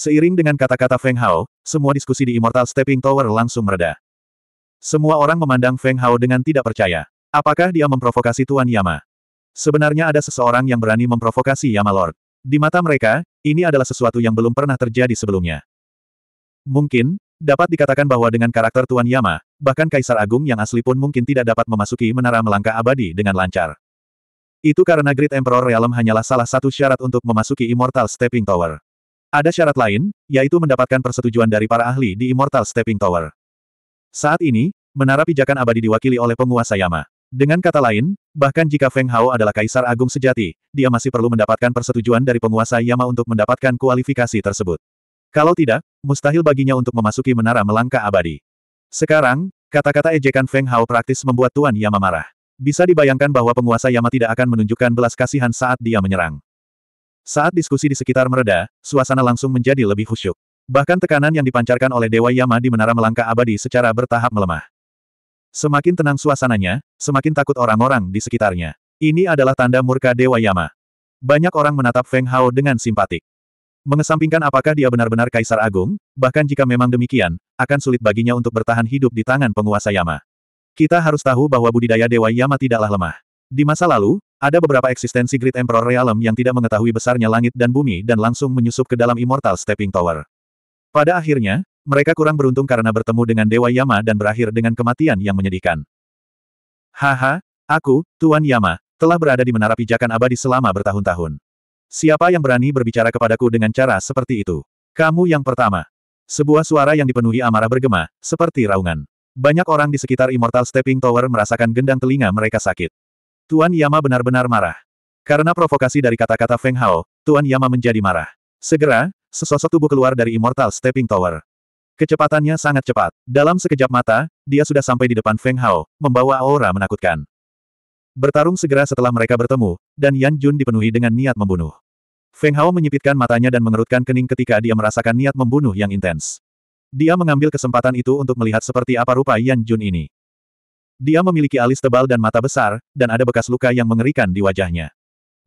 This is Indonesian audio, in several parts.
Seiring dengan kata-kata Feng Hao, semua diskusi di Immortal Stepping Tower langsung mereda. Semua orang memandang Feng Hao dengan tidak percaya. Apakah dia memprovokasi Tuan Yama? Sebenarnya ada seseorang yang berani memprovokasi Yama Lord. Di mata mereka, ini adalah sesuatu yang belum pernah terjadi sebelumnya. Mungkin, dapat dikatakan bahwa dengan karakter Tuan Yama, bahkan Kaisar Agung yang asli pun mungkin tidak dapat memasuki menara melangkah abadi dengan lancar. Itu karena Great Emperor Realm hanyalah salah satu syarat untuk memasuki Immortal Stepping Tower. Ada syarat lain, yaitu mendapatkan persetujuan dari para ahli di Immortal Stepping Tower. Saat ini, menara pijakan abadi diwakili oleh penguasa Yama. Dengan kata lain, bahkan jika Feng Hao adalah kaisar agung sejati, dia masih perlu mendapatkan persetujuan dari penguasa Yama untuk mendapatkan kualifikasi tersebut. Kalau tidak, mustahil baginya untuk memasuki menara melangkah abadi. Sekarang, kata-kata ejekan Feng Hao praktis membuat Tuan Yama marah. Bisa dibayangkan bahwa penguasa Yama tidak akan menunjukkan belas kasihan saat dia menyerang. Saat diskusi di sekitar mereda, suasana langsung menjadi lebih khusyuk. Bahkan tekanan yang dipancarkan oleh Dewa Yama di Menara Melangkah Abadi secara bertahap melemah. Semakin tenang suasananya, semakin takut orang-orang di sekitarnya. Ini adalah tanda murka Dewa Yama. Banyak orang menatap Feng Hao dengan simpatik. Mengesampingkan apakah dia benar-benar Kaisar Agung, bahkan jika memang demikian, akan sulit baginya untuk bertahan hidup di tangan penguasa Yama. Kita harus tahu bahwa budidaya Dewa Yama tidaklah lemah. Di masa lalu, ada beberapa eksistensi Great Emperor Realm yang tidak mengetahui besarnya langit dan bumi dan langsung menyusup ke dalam Immortal Stepping Tower. Pada akhirnya, mereka kurang beruntung karena bertemu dengan Dewa Yama dan berakhir dengan kematian yang menyedihkan. Haha, aku, Tuan Yama, telah berada di menara pijakan abadi selama bertahun-tahun. Siapa yang berani berbicara kepadaku dengan cara seperti itu? Kamu yang pertama. Sebuah suara yang dipenuhi amarah bergema, seperti raungan. Banyak orang di sekitar Immortal Stepping Tower merasakan gendang telinga mereka sakit. Tuan Yama benar-benar marah. Karena provokasi dari kata-kata Feng Hao, Tuan Yama menjadi marah. Segera, sesosok tubuh keluar dari Immortal Stepping Tower. Kecepatannya sangat cepat. Dalam sekejap mata, dia sudah sampai di depan Feng Hao, membawa aura menakutkan. Bertarung segera setelah mereka bertemu, dan Yan Jun dipenuhi dengan niat membunuh. Feng Hao menyipitkan matanya dan mengerutkan kening ketika dia merasakan niat membunuh yang intens. Dia mengambil kesempatan itu untuk melihat seperti apa rupa Yan Jun ini. Dia memiliki alis tebal dan mata besar, dan ada bekas luka yang mengerikan di wajahnya.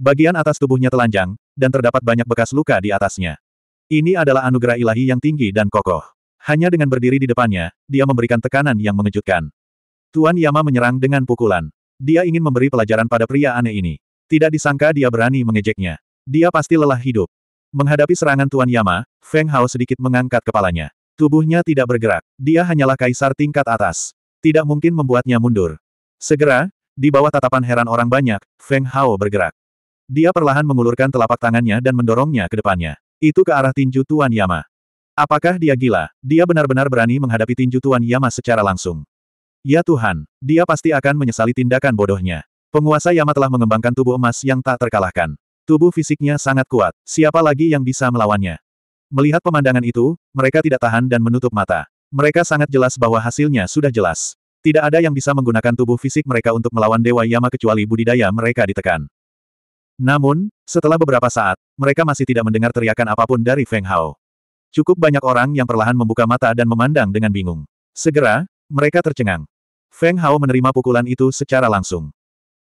Bagian atas tubuhnya telanjang, dan terdapat banyak bekas luka di atasnya. Ini adalah anugerah ilahi yang tinggi dan kokoh. Hanya dengan berdiri di depannya, dia memberikan tekanan yang mengejutkan. Tuan Yama menyerang dengan pukulan. Dia ingin memberi pelajaran pada pria aneh ini. Tidak disangka dia berani mengejeknya. Dia pasti lelah hidup. Menghadapi serangan Tuan Yama, Feng Hao sedikit mengangkat kepalanya. Tubuhnya tidak bergerak. Dia hanyalah kaisar tingkat atas. Tidak mungkin membuatnya mundur. Segera, di bawah tatapan heran orang banyak, Feng Hao bergerak. Dia perlahan mengulurkan telapak tangannya dan mendorongnya ke depannya. Itu ke arah tinju Tuan Yama. Apakah dia gila? Dia benar-benar berani menghadapi tinju Tuan Yama secara langsung. Ya Tuhan, dia pasti akan menyesali tindakan bodohnya. Penguasa Yama telah mengembangkan tubuh emas yang tak terkalahkan. Tubuh fisiknya sangat kuat, siapa lagi yang bisa melawannya? Melihat pemandangan itu, mereka tidak tahan dan menutup mata. Mereka sangat jelas bahwa hasilnya sudah jelas. Tidak ada yang bisa menggunakan tubuh fisik mereka untuk melawan Dewa Yama kecuali budidaya mereka ditekan. Namun, setelah beberapa saat, mereka masih tidak mendengar teriakan apapun dari Feng Hao. Cukup banyak orang yang perlahan membuka mata dan memandang dengan bingung. Segera, mereka tercengang. Feng Hao menerima pukulan itu secara langsung.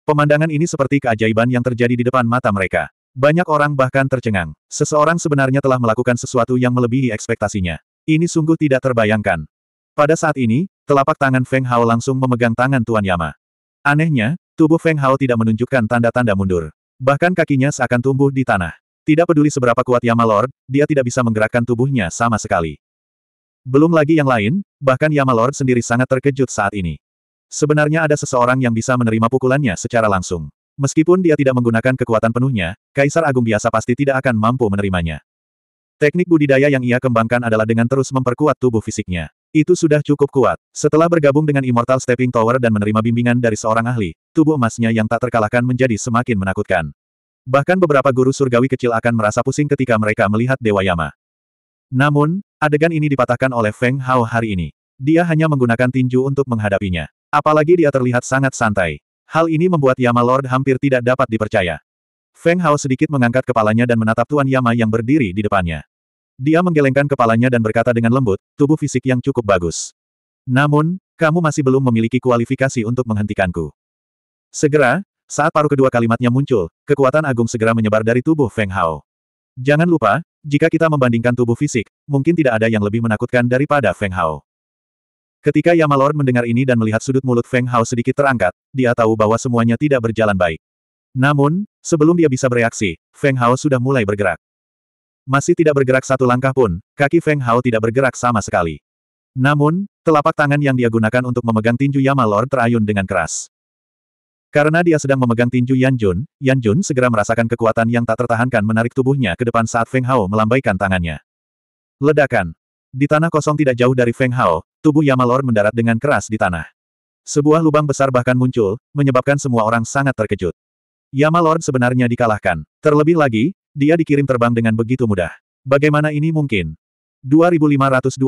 Pemandangan ini seperti keajaiban yang terjadi di depan mata mereka. Banyak orang bahkan tercengang. Seseorang sebenarnya telah melakukan sesuatu yang melebihi ekspektasinya. Ini sungguh tidak terbayangkan. Pada saat ini, telapak tangan Feng Hao langsung memegang tangan Tuan Yama. Anehnya, tubuh Feng Hao tidak menunjukkan tanda-tanda mundur. Bahkan kakinya seakan tumbuh di tanah. Tidak peduli seberapa kuat Yama Lord, dia tidak bisa menggerakkan tubuhnya sama sekali. Belum lagi yang lain, bahkan Yama Lord sendiri sangat terkejut saat ini. Sebenarnya ada seseorang yang bisa menerima pukulannya secara langsung. Meskipun dia tidak menggunakan kekuatan penuhnya, Kaisar Agung biasa pasti tidak akan mampu menerimanya. Teknik budidaya yang ia kembangkan adalah dengan terus memperkuat tubuh fisiknya. Itu sudah cukup kuat. Setelah bergabung dengan Immortal Stepping Tower dan menerima bimbingan dari seorang ahli, tubuh emasnya yang tak terkalahkan menjadi semakin menakutkan. Bahkan beberapa guru surgawi kecil akan merasa pusing ketika mereka melihat Dewa Yama. Namun, adegan ini dipatahkan oleh Feng Hao hari ini. Dia hanya menggunakan tinju untuk menghadapinya. Apalagi dia terlihat sangat santai. Hal ini membuat Yama Lord hampir tidak dapat dipercaya. Feng Hao sedikit mengangkat kepalanya dan menatap Tuan Yama yang berdiri di depannya. Dia menggelengkan kepalanya dan berkata dengan lembut, tubuh fisik yang cukup bagus. Namun, kamu masih belum memiliki kualifikasi untuk menghentikanku. Segera, saat paruh kedua kalimatnya muncul, kekuatan agung segera menyebar dari tubuh Feng Hao. Jangan lupa, jika kita membandingkan tubuh fisik, mungkin tidak ada yang lebih menakutkan daripada Feng Hao. Ketika Yama Lord mendengar ini dan melihat sudut mulut Feng Hao sedikit terangkat, dia tahu bahwa semuanya tidak berjalan baik. Namun, sebelum dia bisa bereaksi, Feng Hao sudah mulai bergerak. Masih tidak bergerak satu langkah pun, kaki Feng Hao tidak bergerak sama sekali. Namun, telapak tangan yang dia gunakan untuk memegang tinju Yama Lord terayun dengan keras. Karena dia sedang memegang tinju Yan Jun, Yan Jun segera merasakan kekuatan yang tak tertahankan menarik tubuhnya ke depan saat Feng Hao melambaikan tangannya. Ledakan. Di tanah kosong tidak jauh dari Feng Hao, tubuh Yama Lord mendarat dengan keras di tanah. Sebuah lubang besar bahkan muncul, menyebabkan semua orang sangat terkejut. Yama Lord sebenarnya dikalahkan. Terlebih lagi, dia dikirim terbang dengan begitu mudah. Bagaimana ini mungkin? 2522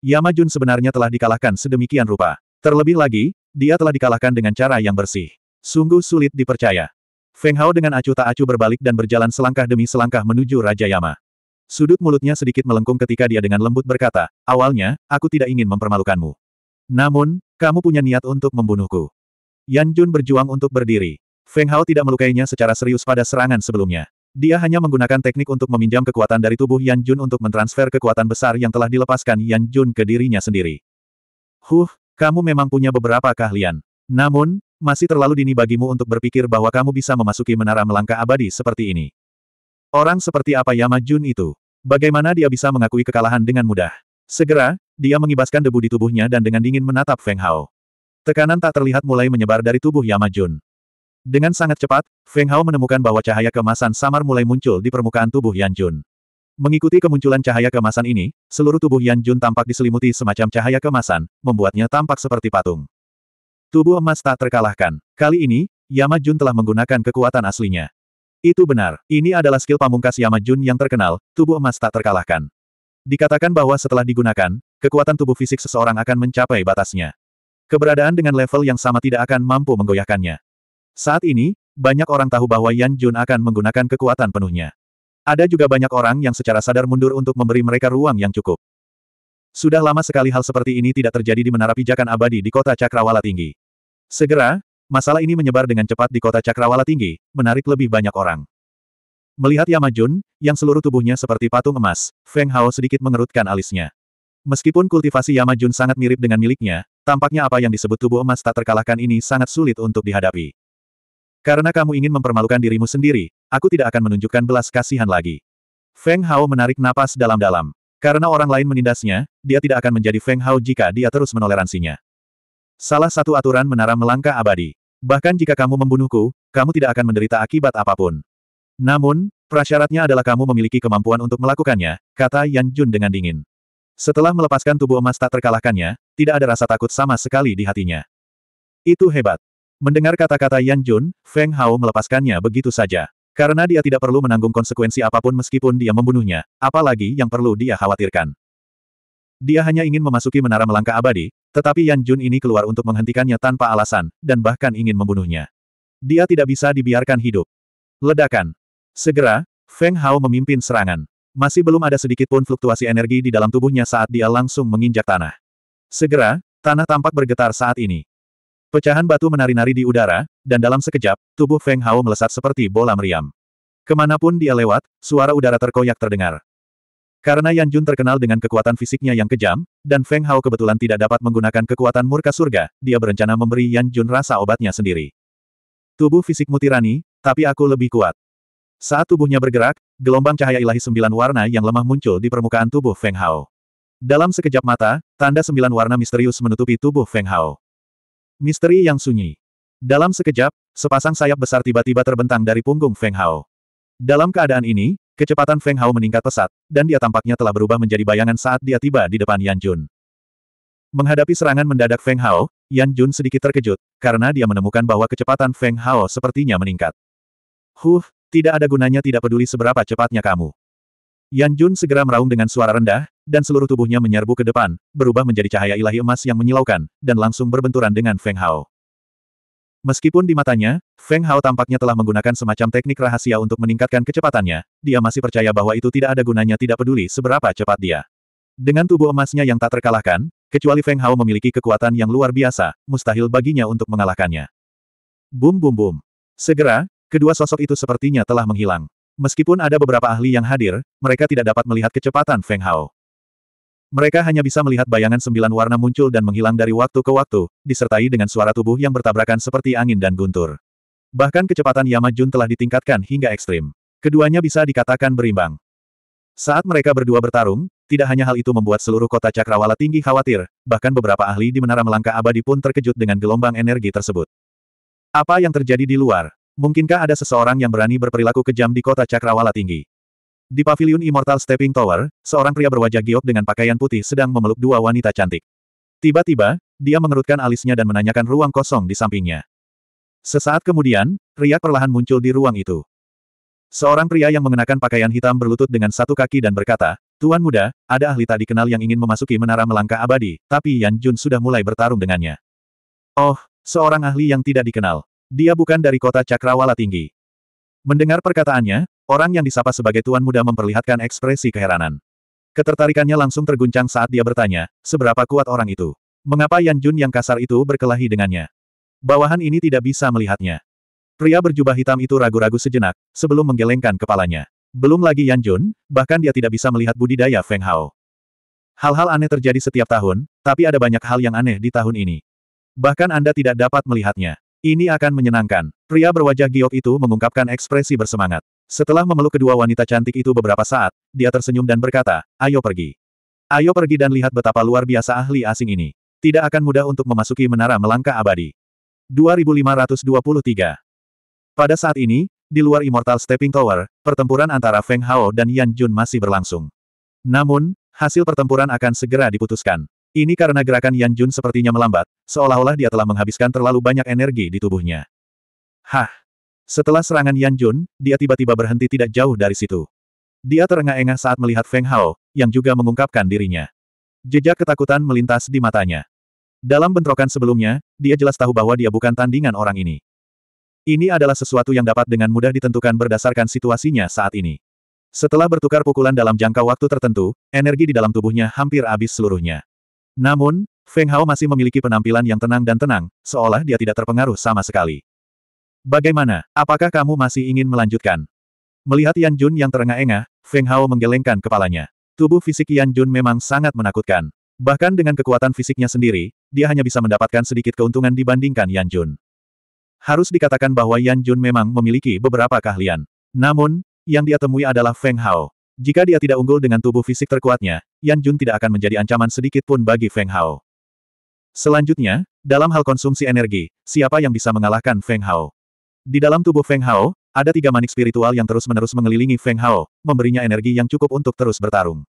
Yamajun sebenarnya telah dikalahkan sedemikian rupa. Terlebih lagi, dia telah dikalahkan dengan cara yang bersih. Sungguh sulit dipercaya. Feng Hao dengan acuh tak acuh berbalik dan berjalan selangkah demi selangkah menuju Raja Yama. Sudut mulutnya sedikit melengkung ketika dia dengan lembut berkata, awalnya, aku tidak ingin mempermalukanmu. Namun, kamu punya niat untuk membunuhku. Yan Jun berjuang untuk berdiri. Feng Hao tidak melukainya secara serius pada serangan sebelumnya. Dia hanya menggunakan teknik untuk meminjam kekuatan dari tubuh Yan Jun untuk mentransfer kekuatan besar yang telah dilepaskan Yan Jun ke dirinya sendiri. Huh, kamu memang punya beberapa keahlian. Namun, masih terlalu dini bagimu untuk berpikir bahwa kamu bisa memasuki menara melangkah abadi seperti ini. Orang seperti apa Yama Jun itu? Bagaimana dia bisa mengakui kekalahan dengan mudah? Segera, dia mengibaskan debu di tubuhnya dan dengan dingin menatap Feng Hao. Tekanan tak terlihat mulai menyebar dari tubuh Yama Jun. Dengan sangat cepat, Feng Hao menemukan bahwa cahaya kemasan samar mulai muncul di permukaan tubuh Yan Jun. Mengikuti kemunculan cahaya kemasan ini, seluruh tubuh Yan Jun tampak diselimuti semacam cahaya kemasan, membuatnya tampak seperti patung. Tubuh emas tak terkalahkan. Kali ini, Yama Jun telah menggunakan kekuatan aslinya. Itu benar, ini adalah skill pamungkas Yama Jun yang terkenal, tubuh emas tak terkalahkan. Dikatakan bahwa setelah digunakan, kekuatan tubuh fisik seseorang akan mencapai batasnya. Keberadaan dengan level yang sama tidak akan mampu menggoyahkannya. Saat ini, banyak orang tahu bahwa Yan Jun akan menggunakan kekuatan penuhnya. Ada juga banyak orang yang secara sadar mundur untuk memberi mereka ruang yang cukup. Sudah lama sekali hal seperti ini tidak terjadi di Menara Pijakan Abadi di kota Cakrawala Tinggi. Segera, masalah ini menyebar dengan cepat di kota Cakrawala Tinggi, menarik lebih banyak orang. Melihat Yamajun, yang seluruh tubuhnya seperti patung emas, Feng Hao sedikit mengerutkan alisnya. Meskipun kultivasi Yamajun sangat mirip dengan miliknya, tampaknya apa yang disebut tubuh emas tak terkalahkan ini sangat sulit untuk dihadapi. Karena kamu ingin mempermalukan dirimu sendiri, aku tidak akan menunjukkan belas kasihan lagi. Feng Hao menarik napas dalam-dalam. Karena orang lain menindasnya, dia tidak akan menjadi Feng Hao jika dia terus menoleransinya. Salah satu aturan menara melangkah abadi. Bahkan jika kamu membunuhku, kamu tidak akan menderita akibat apapun. Namun, prasyaratnya adalah kamu memiliki kemampuan untuk melakukannya, kata Yan Jun dengan dingin. Setelah melepaskan tubuh emas tak terkalahkannya, tidak ada rasa takut sama sekali di hatinya. Itu hebat. Mendengar kata-kata Yan Jun, Feng Hao melepaskannya begitu saja. Karena dia tidak perlu menanggung konsekuensi apapun meskipun dia membunuhnya, apalagi yang perlu dia khawatirkan. Dia hanya ingin memasuki menara Melangka abadi, tetapi Yan Jun ini keluar untuk menghentikannya tanpa alasan, dan bahkan ingin membunuhnya. Dia tidak bisa dibiarkan hidup. Ledakan. Segera, Feng Hao memimpin serangan. Masih belum ada sedikit pun fluktuasi energi di dalam tubuhnya saat dia langsung menginjak tanah. Segera, tanah tampak bergetar saat ini. Pecahan batu menari-nari di udara, dan dalam sekejap, tubuh Feng Hao melesat seperti bola meriam. Kemanapun dia lewat, suara udara terkoyak terdengar. Karena Yan Jun terkenal dengan kekuatan fisiknya yang kejam, dan Feng Hao kebetulan tidak dapat menggunakan kekuatan murka surga, dia berencana memberi Yan Jun rasa obatnya sendiri. Tubuh fisik mutirani, tapi aku lebih kuat. Saat tubuhnya bergerak, gelombang cahaya ilahi sembilan warna yang lemah muncul di permukaan tubuh Feng Hao. Dalam sekejap mata, tanda sembilan warna misterius menutupi tubuh Feng Hao. Misteri yang sunyi. Dalam sekejap, sepasang sayap besar tiba-tiba terbentang dari punggung Feng Hao. Dalam keadaan ini, kecepatan Feng Hao meningkat pesat, dan dia tampaknya telah berubah menjadi bayangan saat dia tiba di depan Yan Jun. Menghadapi serangan mendadak Feng Hao, Yan Jun sedikit terkejut, karena dia menemukan bahwa kecepatan Feng Hao sepertinya meningkat. Huh, tidak ada gunanya tidak peduli seberapa cepatnya kamu. Yan Jun segera meraung dengan suara rendah, dan seluruh tubuhnya menyerbu ke depan, berubah menjadi cahaya ilahi emas yang menyilaukan, dan langsung berbenturan dengan Feng Hao. Meskipun di matanya, Feng Hao tampaknya telah menggunakan semacam teknik rahasia untuk meningkatkan kecepatannya, dia masih percaya bahwa itu tidak ada gunanya tidak peduli seberapa cepat dia. Dengan tubuh emasnya yang tak terkalahkan, kecuali Feng Hao memiliki kekuatan yang luar biasa, mustahil baginya untuk mengalahkannya. Bum bum bum. Segera, kedua sosok itu sepertinya telah menghilang. Meskipun ada beberapa ahli yang hadir, mereka tidak dapat melihat kecepatan Feng Hao. Mereka hanya bisa melihat bayangan sembilan warna muncul dan menghilang dari waktu ke waktu, disertai dengan suara tubuh yang bertabrakan seperti angin dan guntur. Bahkan kecepatan Yama Jun telah ditingkatkan hingga ekstrim. Keduanya bisa dikatakan berimbang. Saat mereka berdua bertarung, tidak hanya hal itu membuat seluruh kota Cakrawala tinggi khawatir, bahkan beberapa ahli di Menara Melangka Abadi pun terkejut dengan gelombang energi tersebut. Apa yang terjadi di luar? Mungkinkah ada seseorang yang berani berperilaku kejam di kota Cakrawala tinggi? Di pavilion Immortal Stepping Tower, seorang pria berwajah giok dengan pakaian putih sedang memeluk dua wanita cantik. Tiba-tiba, dia mengerutkan alisnya dan menanyakan ruang kosong di sampingnya. Sesaat kemudian, riak perlahan muncul di ruang itu. Seorang pria yang mengenakan pakaian hitam berlutut dengan satu kaki dan berkata, Tuan muda, ada ahli tak dikenal yang ingin memasuki menara melangkah abadi, tapi Yan Jun sudah mulai bertarung dengannya. Oh, seorang ahli yang tidak dikenal. Dia bukan dari kota Cakrawala Tinggi. Mendengar perkataannya, orang yang disapa sebagai tuan muda memperlihatkan ekspresi keheranan. Ketertarikannya langsung terguncang saat dia bertanya, seberapa kuat orang itu? Mengapa Yan Jun yang kasar itu berkelahi dengannya? Bawahan ini tidak bisa melihatnya. Pria berjubah hitam itu ragu-ragu sejenak, sebelum menggelengkan kepalanya. Belum lagi Yan Jun, bahkan dia tidak bisa melihat budidaya Feng Hao. Hal-hal aneh terjadi setiap tahun, tapi ada banyak hal yang aneh di tahun ini. Bahkan Anda tidak dapat melihatnya. Ini akan menyenangkan. Pria berwajah giok itu mengungkapkan ekspresi bersemangat. Setelah memeluk kedua wanita cantik itu beberapa saat, dia tersenyum dan berkata, ayo pergi. Ayo pergi dan lihat betapa luar biasa ahli asing ini. Tidak akan mudah untuk memasuki menara melangkah abadi. 2523 Pada saat ini, di luar Immortal Stepping Tower, pertempuran antara Feng Hao dan Yan Jun masih berlangsung. Namun, hasil pertempuran akan segera diputuskan. Ini karena gerakan Yan Jun sepertinya melambat, seolah-olah dia telah menghabiskan terlalu banyak energi di tubuhnya. Hah! Setelah serangan Yan Jun, dia tiba-tiba berhenti tidak jauh dari situ. Dia terengah-engah saat melihat Feng Hao, yang juga mengungkapkan dirinya. Jejak ketakutan melintas di matanya. Dalam bentrokan sebelumnya, dia jelas tahu bahwa dia bukan tandingan orang ini. Ini adalah sesuatu yang dapat dengan mudah ditentukan berdasarkan situasinya saat ini. Setelah bertukar pukulan dalam jangka waktu tertentu, energi di dalam tubuhnya hampir habis seluruhnya. Namun, Feng Hao masih memiliki penampilan yang tenang dan tenang, seolah dia tidak terpengaruh sama sekali. Bagaimana, apakah kamu masih ingin melanjutkan? Melihat Yan Jun yang terengah-engah, Feng Hao menggelengkan kepalanya. Tubuh fisik Yan Jun memang sangat menakutkan. Bahkan dengan kekuatan fisiknya sendiri, dia hanya bisa mendapatkan sedikit keuntungan dibandingkan Yan Jun. Harus dikatakan bahwa Yan Jun memang memiliki beberapa keahlian. Namun, yang dia temui adalah Feng Hao. Jika dia tidak unggul dengan tubuh fisik terkuatnya, Yan Jun tidak akan menjadi ancaman sedikit pun bagi Feng Hao. Selanjutnya, dalam hal konsumsi energi, siapa yang bisa mengalahkan Feng Hao? Di dalam tubuh Feng Hao, ada tiga manik spiritual yang terus-menerus mengelilingi Feng Hao, memberinya energi yang cukup untuk terus bertarung.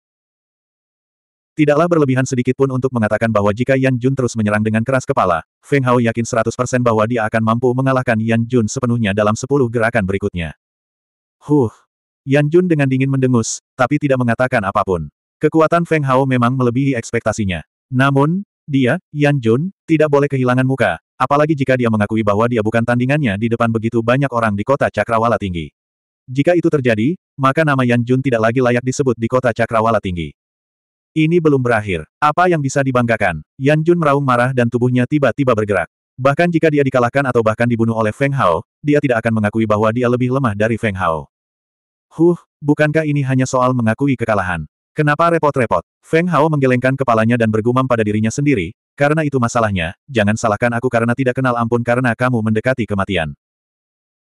Tidaklah berlebihan sedikit pun untuk mengatakan bahwa jika Yan Jun terus menyerang dengan keras kepala, Feng Hao yakin 100% bahwa dia akan mampu mengalahkan Yan Jun sepenuhnya dalam 10 gerakan berikutnya. Huh, Yan Jun dengan dingin mendengus, tapi tidak mengatakan apapun. Kekuatan Feng Hao memang melebihi ekspektasinya. Namun, dia, Yan Jun, tidak boleh kehilangan muka, apalagi jika dia mengakui bahwa dia bukan tandingannya di depan begitu banyak orang di kota Cakrawala Tinggi. Jika itu terjadi, maka nama Yan Jun tidak lagi layak disebut di kota Cakrawala Tinggi. Ini belum berakhir. Apa yang bisa dibanggakan? Yan Jun meraung marah dan tubuhnya tiba-tiba bergerak. Bahkan jika dia dikalahkan atau bahkan dibunuh oleh Feng Hao, dia tidak akan mengakui bahwa dia lebih lemah dari Feng Hao. Huh, bukankah ini hanya soal mengakui kekalahan? Kenapa repot-repot? Feng Hao menggelengkan kepalanya dan bergumam pada dirinya sendiri, karena itu masalahnya, jangan salahkan aku karena tidak kenal ampun karena kamu mendekati kematian.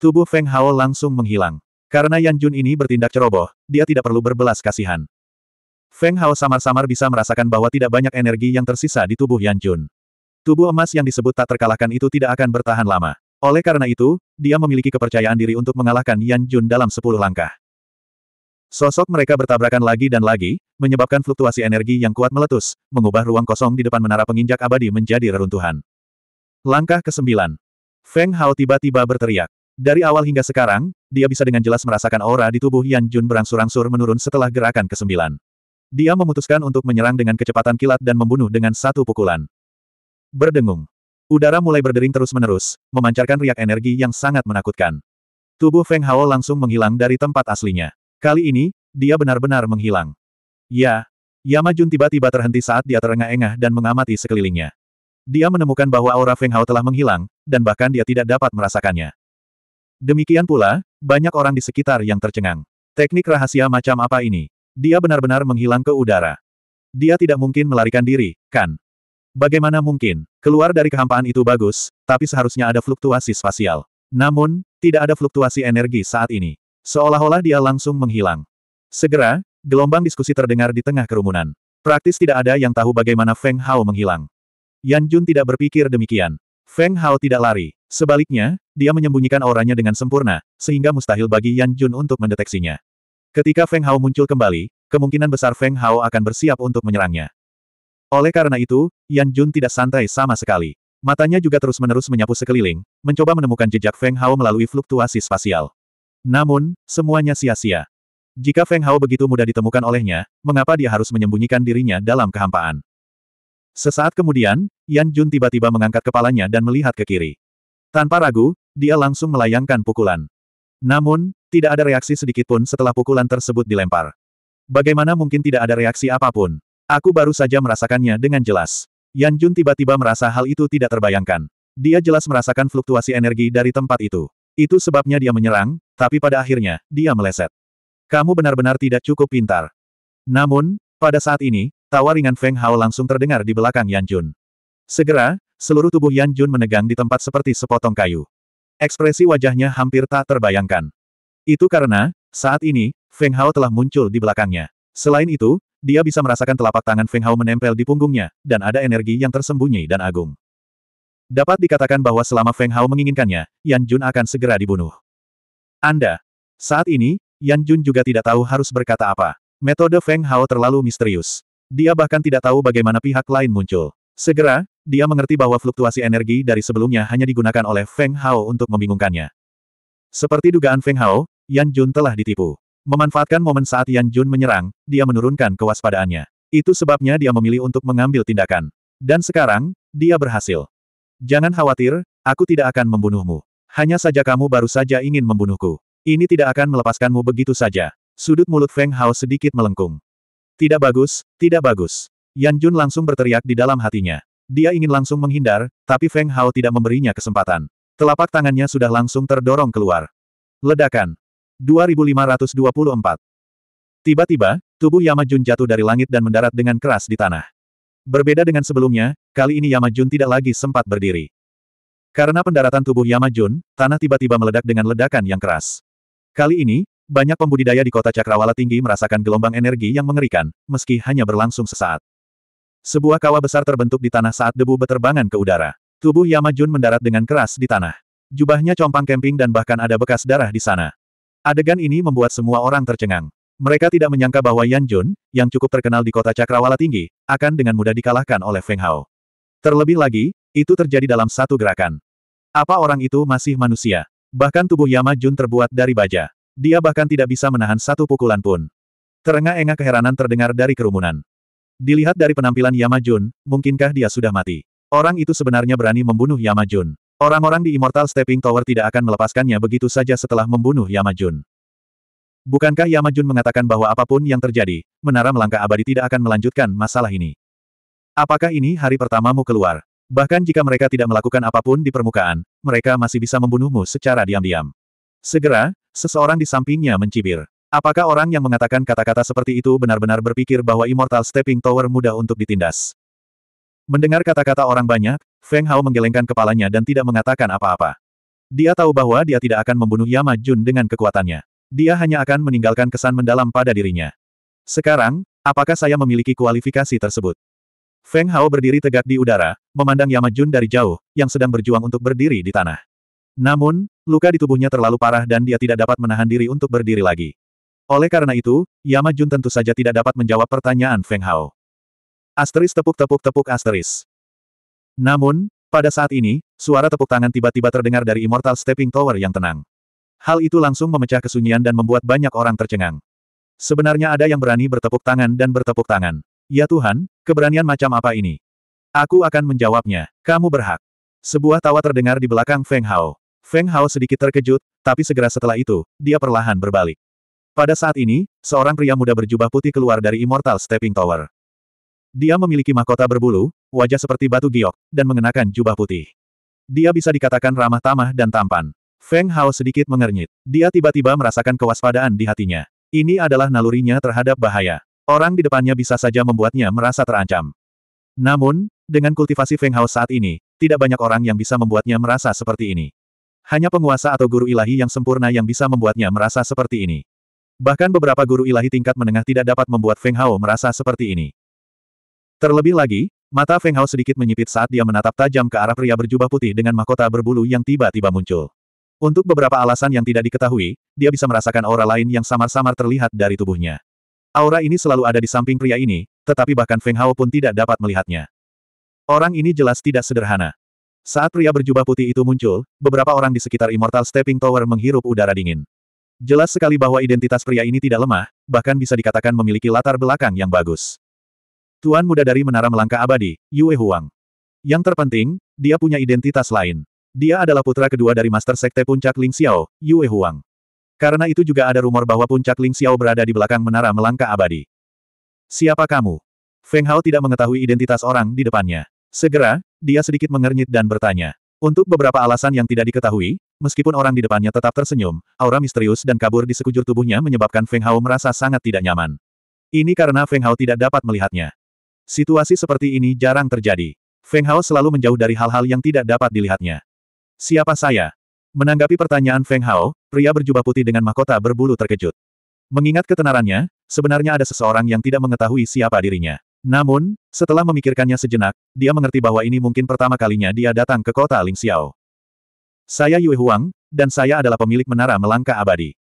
Tubuh Feng Hao langsung menghilang. Karena Yan Jun ini bertindak ceroboh, dia tidak perlu berbelas kasihan. Feng Hao samar-samar bisa merasakan bahwa tidak banyak energi yang tersisa di tubuh Yan Jun. Tubuh emas yang disebut tak terkalahkan itu tidak akan bertahan lama. Oleh karena itu, dia memiliki kepercayaan diri untuk mengalahkan Yan Jun dalam sepuluh langkah. Sosok mereka bertabrakan lagi dan lagi, menyebabkan fluktuasi energi yang kuat meletus, mengubah ruang kosong di depan menara penginjak abadi menjadi reruntuhan. Langkah ke-9. Feng Hao tiba-tiba berteriak. Dari awal hingga sekarang, dia bisa dengan jelas merasakan aura di tubuh Yan Jun berangsur-angsur menurun setelah gerakan ke-9. Dia memutuskan untuk menyerang dengan kecepatan kilat dan membunuh dengan satu pukulan. Berdengung. Udara mulai berdering terus-menerus, memancarkan riak energi yang sangat menakutkan. Tubuh Feng Hao langsung menghilang dari tempat aslinya. Kali ini, dia benar-benar menghilang. Ya, Yamajun tiba-tiba terhenti saat dia terengah-engah dan mengamati sekelilingnya. Dia menemukan bahwa aura Feng Hao telah menghilang, dan bahkan dia tidak dapat merasakannya. Demikian pula, banyak orang di sekitar yang tercengang. Teknik rahasia macam apa ini? Dia benar-benar menghilang ke udara. Dia tidak mungkin melarikan diri, kan? Bagaimana mungkin? Keluar dari kehampaan itu bagus, tapi seharusnya ada fluktuasi spasial. Namun, tidak ada fluktuasi energi saat ini. Seolah-olah dia langsung menghilang. Segera, gelombang diskusi terdengar di tengah kerumunan. Praktis tidak ada yang tahu bagaimana Feng Hao menghilang. Yan Jun tidak berpikir demikian. Feng Hao tidak lari. Sebaliknya, dia menyembunyikan auranya dengan sempurna, sehingga mustahil bagi Yan Jun untuk mendeteksinya. Ketika Feng Hao muncul kembali, kemungkinan besar Feng Hao akan bersiap untuk menyerangnya. Oleh karena itu, Yan Jun tidak santai sama sekali. Matanya juga terus-menerus menyapu sekeliling, mencoba menemukan jejak Feng Hao melalui fluktuasi spasial. Namun, semuanya sia-sia. Jika Feng Hao begitu mudah ditemukan olehnya, mengapa dia harus menyembunyikan dirinya dalam kehampaan? Sesaat kemudian, Yan Jun tiba-tiba mengangkat kepalanya dan melihat ke kiri. Tanpa ragu, dia langsung melayangkan pukulan. Namun, tidak ada reaksi sedikitpun setelah pukulan tersebut dilempar. Bagaimana mungkin tidak ada reaksi apapun? Aku baru saja merasakannya dengan jelas. Yan Jun tiba-tiba merasa hal itu tidak terbayangkan. Dia jelas merasakan fluktuasi energi dari tempat itu. Itu sebabnya dia menyerang, tapi pada akhirnya, dia meleset. Kamu benar-benar tidak cukup pintar. Namun, pada saat ini, tawa ringan Feng Hao langsung terdengar di belakang Yan Jun. Segera, seluruh tubuh Yan Jun menegang di tempat seperti sepotong kayu. Ekspresi wajahnya hampir tak terbayangkan. Itu karena, saat ini, Feng Hao telah muncul di belakangnya. Selain itu, dia bisa merasakan telapak tangan Feng Hao menempel di punggungnya, dan ada energi yang tersembunyi dan agung. Dapat dikatakan bahwa selama Feng Hao menginginkannya, Yan Jun akan segera dibunuh. Anda. Saat ini, Yan Jun juga tidak tahu harus berkata apa. Metode Feng Hao terlalu misterius. Dia bahkan tidak tahu bagaimana pihak lain muncul. Segera, dia mengerti bahwa fluktuasi energi dari sebelumnya hanya digunakan oleh Feng Hao untuk membingungkannya. Seperti dugaan Feng Hao, Yan Jun telah ditipu. Memanfaatkan momen saat Yan Jun menyerang, dia menurunkan kewaspadaannya. Itu sebabnya dia memilih untuk mengambil tindakan. Dan sekarang, dia berhasil. Jangan khawatir, aku tidak akan membunuhmu. Hanya saja kamu baru saja ingin membunuhku. Ini tidak akan melepaskanmu begitu saja. Sudut mulut Feng Hao sedikit melengkung. Tidak bagus, tidak bagus. Yan Jun langsung berteriak di dalam hatinya. Dia ingin langsung menghindar, tapi Feng Hao tidak memberinya kesempatan. Telapak tangannya sudah langsung terdorong keluar. Ledakan. 2524. Tiba-tiba, tubuh Yama Jun jatuh dari langit dan mendarat dengan keras di tanah. Berbeda dengan sebelumnya, kali ini Yama Jun tidak lagi sempat berdiri. Karena pendaratan tubuh Yamajun, tanah tiba-tiba meledak dengan ledakan yang keras. Kali ini, banyak pembudidaya di kota Cakrawala tinggi merasakan gelombang energi yang mengerikan, meski hanya berlangsung sesaat. Sebuah kawah besar terbentuk di tanah saat debu beterbangan ke udara. Tubuh Yamajun mendarat dengan keras di tanah. Jubahnya compang kemping dan bahkan ada bekas darah di sana. Adegan ini membuat semua orang tercengang. Mereka tidak menyangka bahwa Yan Jun, yang cukup terkenal di kota Cakrawala tinggi, akan dengan mudah dikalahkan oleh Feng Hao. Terlebih lagi, itu terjadi dalam satu gerakan. Apa orang itu masih manusia? Bahkan tubuh Yama Jun terbuat dari baja. Dia bahkan tidak bisa menahan satu pukulan pun. Terengah-engah keheranan terdengar dari kerumunan. Dilihat dari penampilan Yama Jun, mungkinkah dia sudah mati? Orang itu sebenarnya berani membunuh Yama Jun. Orang-orang di Immortal Stepping Tower tidak akan melepaskannya begitu saja setelah membunuh Yama Jun. Bukankah Yama Jun mengatakan bahwa apapun yang terjadi, menara melangkah abadi tidak akan melanjutkan masalah ini? Apakah ini hari pertamamu keluar? Bahkan jika mereka tidak melakukan apapun di permukaan, mereka masih bisa membunuhmu secara diam-diam. Segera, seseorang di sampingnya mencibir. Apakah orang yang mengatakan kata-kata seperti itu benar-benar berpikir bahwa Immortal Stepping Tower mudah untuk ditindas? Mendengar kata-kata orang banyak, Feng Hao menggelengkan kepalanya dan tidak mengatakan apa-apa. Dia tahu bahwa dia tidak akan membunuh Yama Jun dengan kekuatannya. Dia hanya akan meninggalkan kesan mendalam pada dirinya. Sekarang, apakah saya memiliki kualifikasi tersebut? Feng Hao berdiri tegak di udara, memandang Yama Jun dari jauh, yang sedang berjuang untuk berdiri di tanah. Namun, luka di tubuhnya terlalu parah dan dia tidak dapat menahan diri untuk berdiri lagi. Oleh karena itu, Yama Jun tentu saja tidak dapat menjawab pertanyaan Feng Hao. Asteris tepuk-tepuk-tepuk asteris. Namun, pada saat ini, suara tepuk tangan tiba-tiba terdengar dari Immortal Stepping Tower yang tenang. Hal itu langsung memecah kesunyian dan membuat banyak orang tercengang. Sebenarnya ada yang berani bertepuk tangan dan bertepuk tangan. Ya Tuhan, keberanian macam apa ini? Aku akan menjawabnya, kamu berhak. Sebuah tawa terdengar di belakang Feng Hao. Feng Hao sedikit terkejut, tapi segera setelah itu, dia perlahan berbalik. Pada saat ini, seorang pria muda berjubah putih keluar dari Immortal Stepping Tower. Dia memiliki mahkota berbulu, wajah seperti batu giok, dan mengenakan jubah putih. Dia bisa dikatakan ramah tamah dan tampan. Feng Hao sedikit mengernyit. Dia tiba-tiba merasakan kewaspadaan di hatinya. Ini adalah nalurinya terhadap bahaya. Orang di depannya bisa saja membuatnya merasa terancam. Namun, dengan kultivasi Feng Hao saat ini, tidak banyak orang yang bisa membuatnya merasa seperti ini. Hanya penguasa atau guru ilahi yang sempurna yang bisa membuatnya merasa seperti ini. Bahkan beberapa guru ilahi tingkat menengah tidak dapat membuat Feng Hao merasa seperti ini. Terlebih lagi, mata Feng Hao sedikit menyipit saat dia menatap tajam ke arah pria berjubah putih dengan mahkota berbulu yang tiba-tiba muncul. Untuk beberapa alasan yang tidak diketahui, dia bisa merasakan aura lain yang samar-samar terlihat dari tubuhnya. Aura ini selalu ada di samping pria ini, tetapi bahkan Feng Hao pun tidak dapat melihatnya. Orang ini jelas tidak sederhana. Saat pria berjubah putih itu muncul, beberapa orang di sekitar Immortal Stepping Tower menghirup udara dingin. Jelas sekali bahwa identitas pria ini tidak lemah, bahkan bisa dikatakan memiliki latar belakang yang bagus. Tuan muda dari Menara Melangkah Abadi, Yue Huang. Yang terpenting, dia punya identitas lain. Dia adalah putra kedua dari Master Sekte Puncak Ling Xiao, Yue Huang. Karena itu juga ada rumor bahwa puncak Ling Xiao berada di belakang menara melangkah abadi. Siapa kamu? Feng Hao tidak mengetahui identitas orang di depannya. Segera, dia sedikit mengernyit dan bertanya. Untuk beberapa alasan yang tidak diketahui, meskipun orang di depannya tetap tersenyum, aura misterius dan kabur di sekujur tubuhnya menyebabkan Feng Hao merasa sangat tidak nyaman. Ini karena Feng Hao tidak dapat melihatnya. Situasi seperti ini jarang terjadi. Feng Hao selalu menjauh dari hal-hal yang tidak dapat dilihatnya. Siapa saya? Menanggapi pertanyaan Feng Hao, pria berjubah putih dengan mahkota berbulu terkejut. Mengingat ketenarannya, sebenarnya ada seseorang yang tidak mengetahui siapa dirinya. Namun, setelah memikirkannya sejenak, dia mengerti bahwa ini mungkin pertama kalinya dia datang ke kota Xiao. Saya Yue Huang, dan saya adalah pemilik menara melangkah abadi.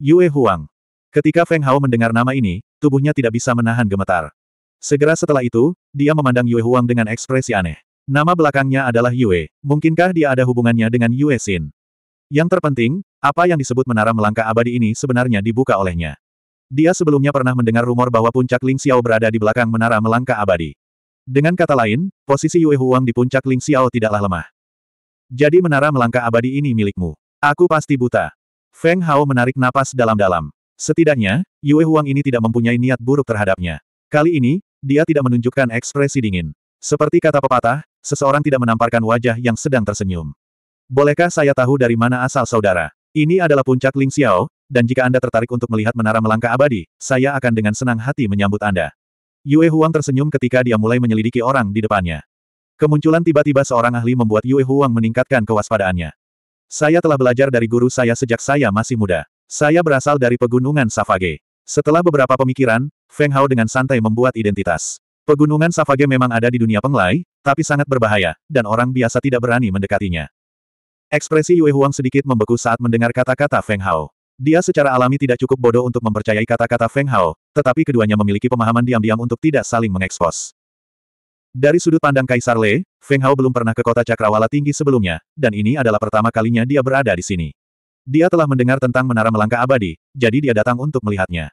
Yue Huang. Ketika Feng Hao mendengar nama ini, tubuhnya tidak bisa menahan gemetar. Segera setelah itu, dia memandang Yue Huang dengan ekspresi aneh. Nama belakangnya adalah Yue, mungkinkah dia ada hubungannya dengan Yue Xin? Yang terpenting, apa yang disebut menara melangkah abadi ini sebenarnya dibuka olehnya. Dia sebelumnya pernah mendengar rumor bahwa puncak Ling Xiao berada di belakang menara melangkah abadi. Dengan kata lain, posisi Yue Huang di puncak Ling Xiao tidaklah lemah. Jadi menara melangkah abadi ini milikmu. Aku pasti buta. Feng Hao menarik napas dalam-dalam. Setidaknya, Yue Huang ini tidak mempunyai niat buruk terhadapnya. Kali ini, dia tidak menunjukkan ekspresi dingin. Seperti kata pepatah, seseorang tidak menamparkan wajah yang sedang tersenyum. Bolehkah saya tahu dari mana asal saudara? Ini adalah puncak Ling Xiao, dan jika Anda tertarik untuk melihat menara melangkah abadi, saya akan dengan senang hati menyambut Anda. Yue Huang tersenyum ketika dia mulai menyelidiki orang di depannya. Kemunculan tiba-tiba seorang ahli membuat Yue Huang meningkatkan kewaspadaannya. Saya telah belajar dari guru saya sejak saya masih muda. Saya berasal dari pegunungan Savage. Setelah beberapa pemikiran, Feng Hao dengan santai membuat identitas. Pegunungan Savage memang ada di dunia penglai, tapi sangat berbahaya, dan orang biasa tidak berani mendekatinya. Ekspresi Yue Huang sedikit membeku saat mendengar kata-kata Feng Hao. Dia secara alami tidak cukup bodoh untuk mempercayai kata-kata Feng Hao, tetapi keduanya memiliki pemahaman diam-diam untuk tidak saling mengekspos. Dari sudut pandang Kaisar Le, Feng Hao belum pernah ke kota Cakrawala tinggi sebelumnya, dan ini adalah pertama kalinya dia berada di sini. Dia telah mendengar tentang menara melangkah abadi, jadi dia datang untuk melihatnya.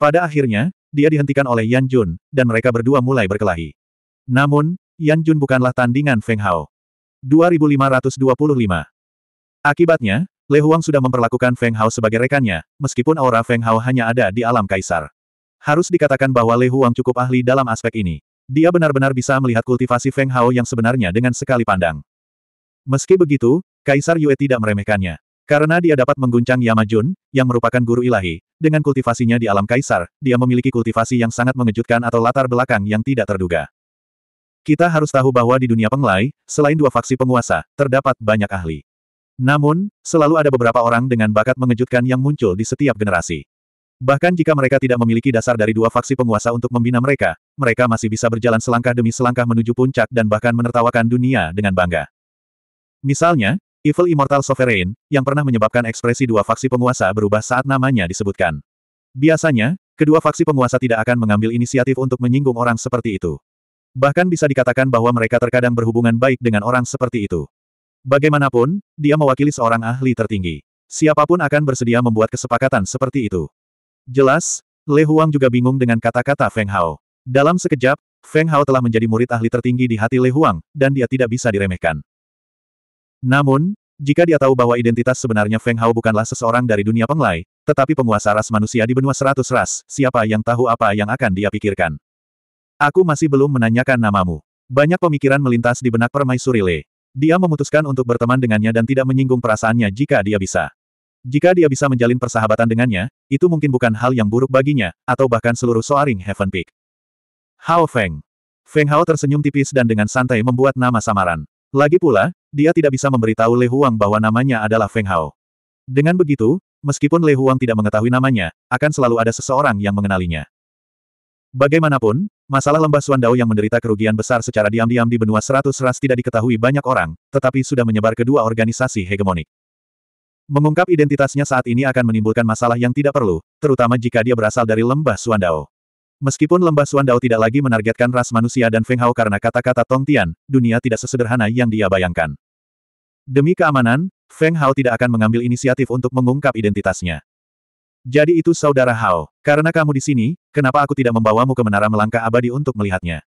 Pada akhirnya, dia dihentikan oleh Yan Jun, dan mereka berdua mulai berkelahi. Namun, Yan Jun bukanlah tandingan Feng Hao. 2525 Akibatnya, Le Huang sudah memperlakukan Feng Hao sebagai rekannya, meskipun aura Feng Hao hanya ada di alam kaisar. Harus dikatakan bahwa Le Huang cukup ahli dalam aspek ini. Dia benar-benar bisa melihat kultivasi Feng Hao yang sebenarnya dengan sekali pandang. Meski begitu, Kaisar Yue tidak meremehkannya. Karena dia dapat mengguncang Yamajun, yang merupakan guru ilahi, dengan kultivasinya di alam kaisar, dia memiliki kultivasi yang sangat mengejutkan atau latar belakang yang tidak terduga. Kita harus tahu bahwa di dunia penglai, selain dua faksi penguasa, terdapat banyak ahli. Namun, selalu ada beberapa orang dengan bakat mengejutkan yang muncul di setiap generasi. Bahkan jika mereka tidak memiliki dasar dari dua faksi penguasa untuk membina mereka, mereka masih bisa berjalan selangkah demi selangkah menuju puncak dan bahkan menertawakan dunia dengan bangga. Misalnya, Evil Immortal Sovereign, yang pernah menyebabkan ekspresi dua faksi penguasa berubah saat namanya disebutkan. Biasanya, kedua faksi penguasa tidak akan mengambil inisiatif untuk menyinggung orang seperti itu. Bahkan bisa dikatakan bahwa mereka terkadang berhubungan baik dengan orang seperti itu. Bagaimanapun, dia mewakili seorang ahli tertinggi. Siapapun akan bersedia membuat kesepakatan seperti itu. Jelas, Le Huang juga bingung dengan kata-kata Feng Hao. Dalam sekejap, Feng Hao telah menjadi murid ahli tertinggi di hati Le Huang, dan dia tidak bisa diremehkan. Namun, jika dia tahu bahwa identitas sebenarnya Feng Hao bukanlah seseorang dari dunia penglai, tetapi penguasa ras manusia di benua seratus ras, siapa yang tahu apa yang akan dia pikirkan. Aku masih belum menanyakan namamu. Banyak pemikiran melintas di benak permaisuri Le. Dia memutuskan untuk berteman dengannya dan tidak menyinggung perasaannya jika dia bisa. Jika dia bisa menjalin persahabatan dengannya, itu mungkin bukan hal yang buruk baginya, atau bahkan seluruh Soaring Heaven Peak. Hao Feng. Feng Hao tersenyum tipis dan dengan santai membuat nama samaran. Lagi pula, dia tidak bisa memberitahu Le Huang bahwa namanya adalah Feng Hao. Dengan begitu, meskipun Le Huang tidak mengetahui namanya, akan selalu ada seseorang yang mengenalinya. Bagaimanapun, masalah lembah Suandao yang menderita kerugian besar secara diam-diam di benua seratus ras tidak diketahui banyak orang, tetapi sudah menyebar kedua organisasi hegemonik. Mengungkap identitasnya saat ini akan menimbulkan masalah yang tidak perlu, terutama jika dia berasal dari lembah Suandao. Meskipun lembah Suandao tidak lagi menargetkan ras manusia dan Feng Hao karena kata-kata Tong Tian, dunia tidak sesederhana yang dia bayangkan. Demi keamanan, Feng Hao tidak akan mengambil inisiatif untuk mengungkap identitasnya. Jadi itu saudara Hao. Karena kamu di sini, kenapa aku tidak membawamu ke menara melangkah abadi untuk melihatnya?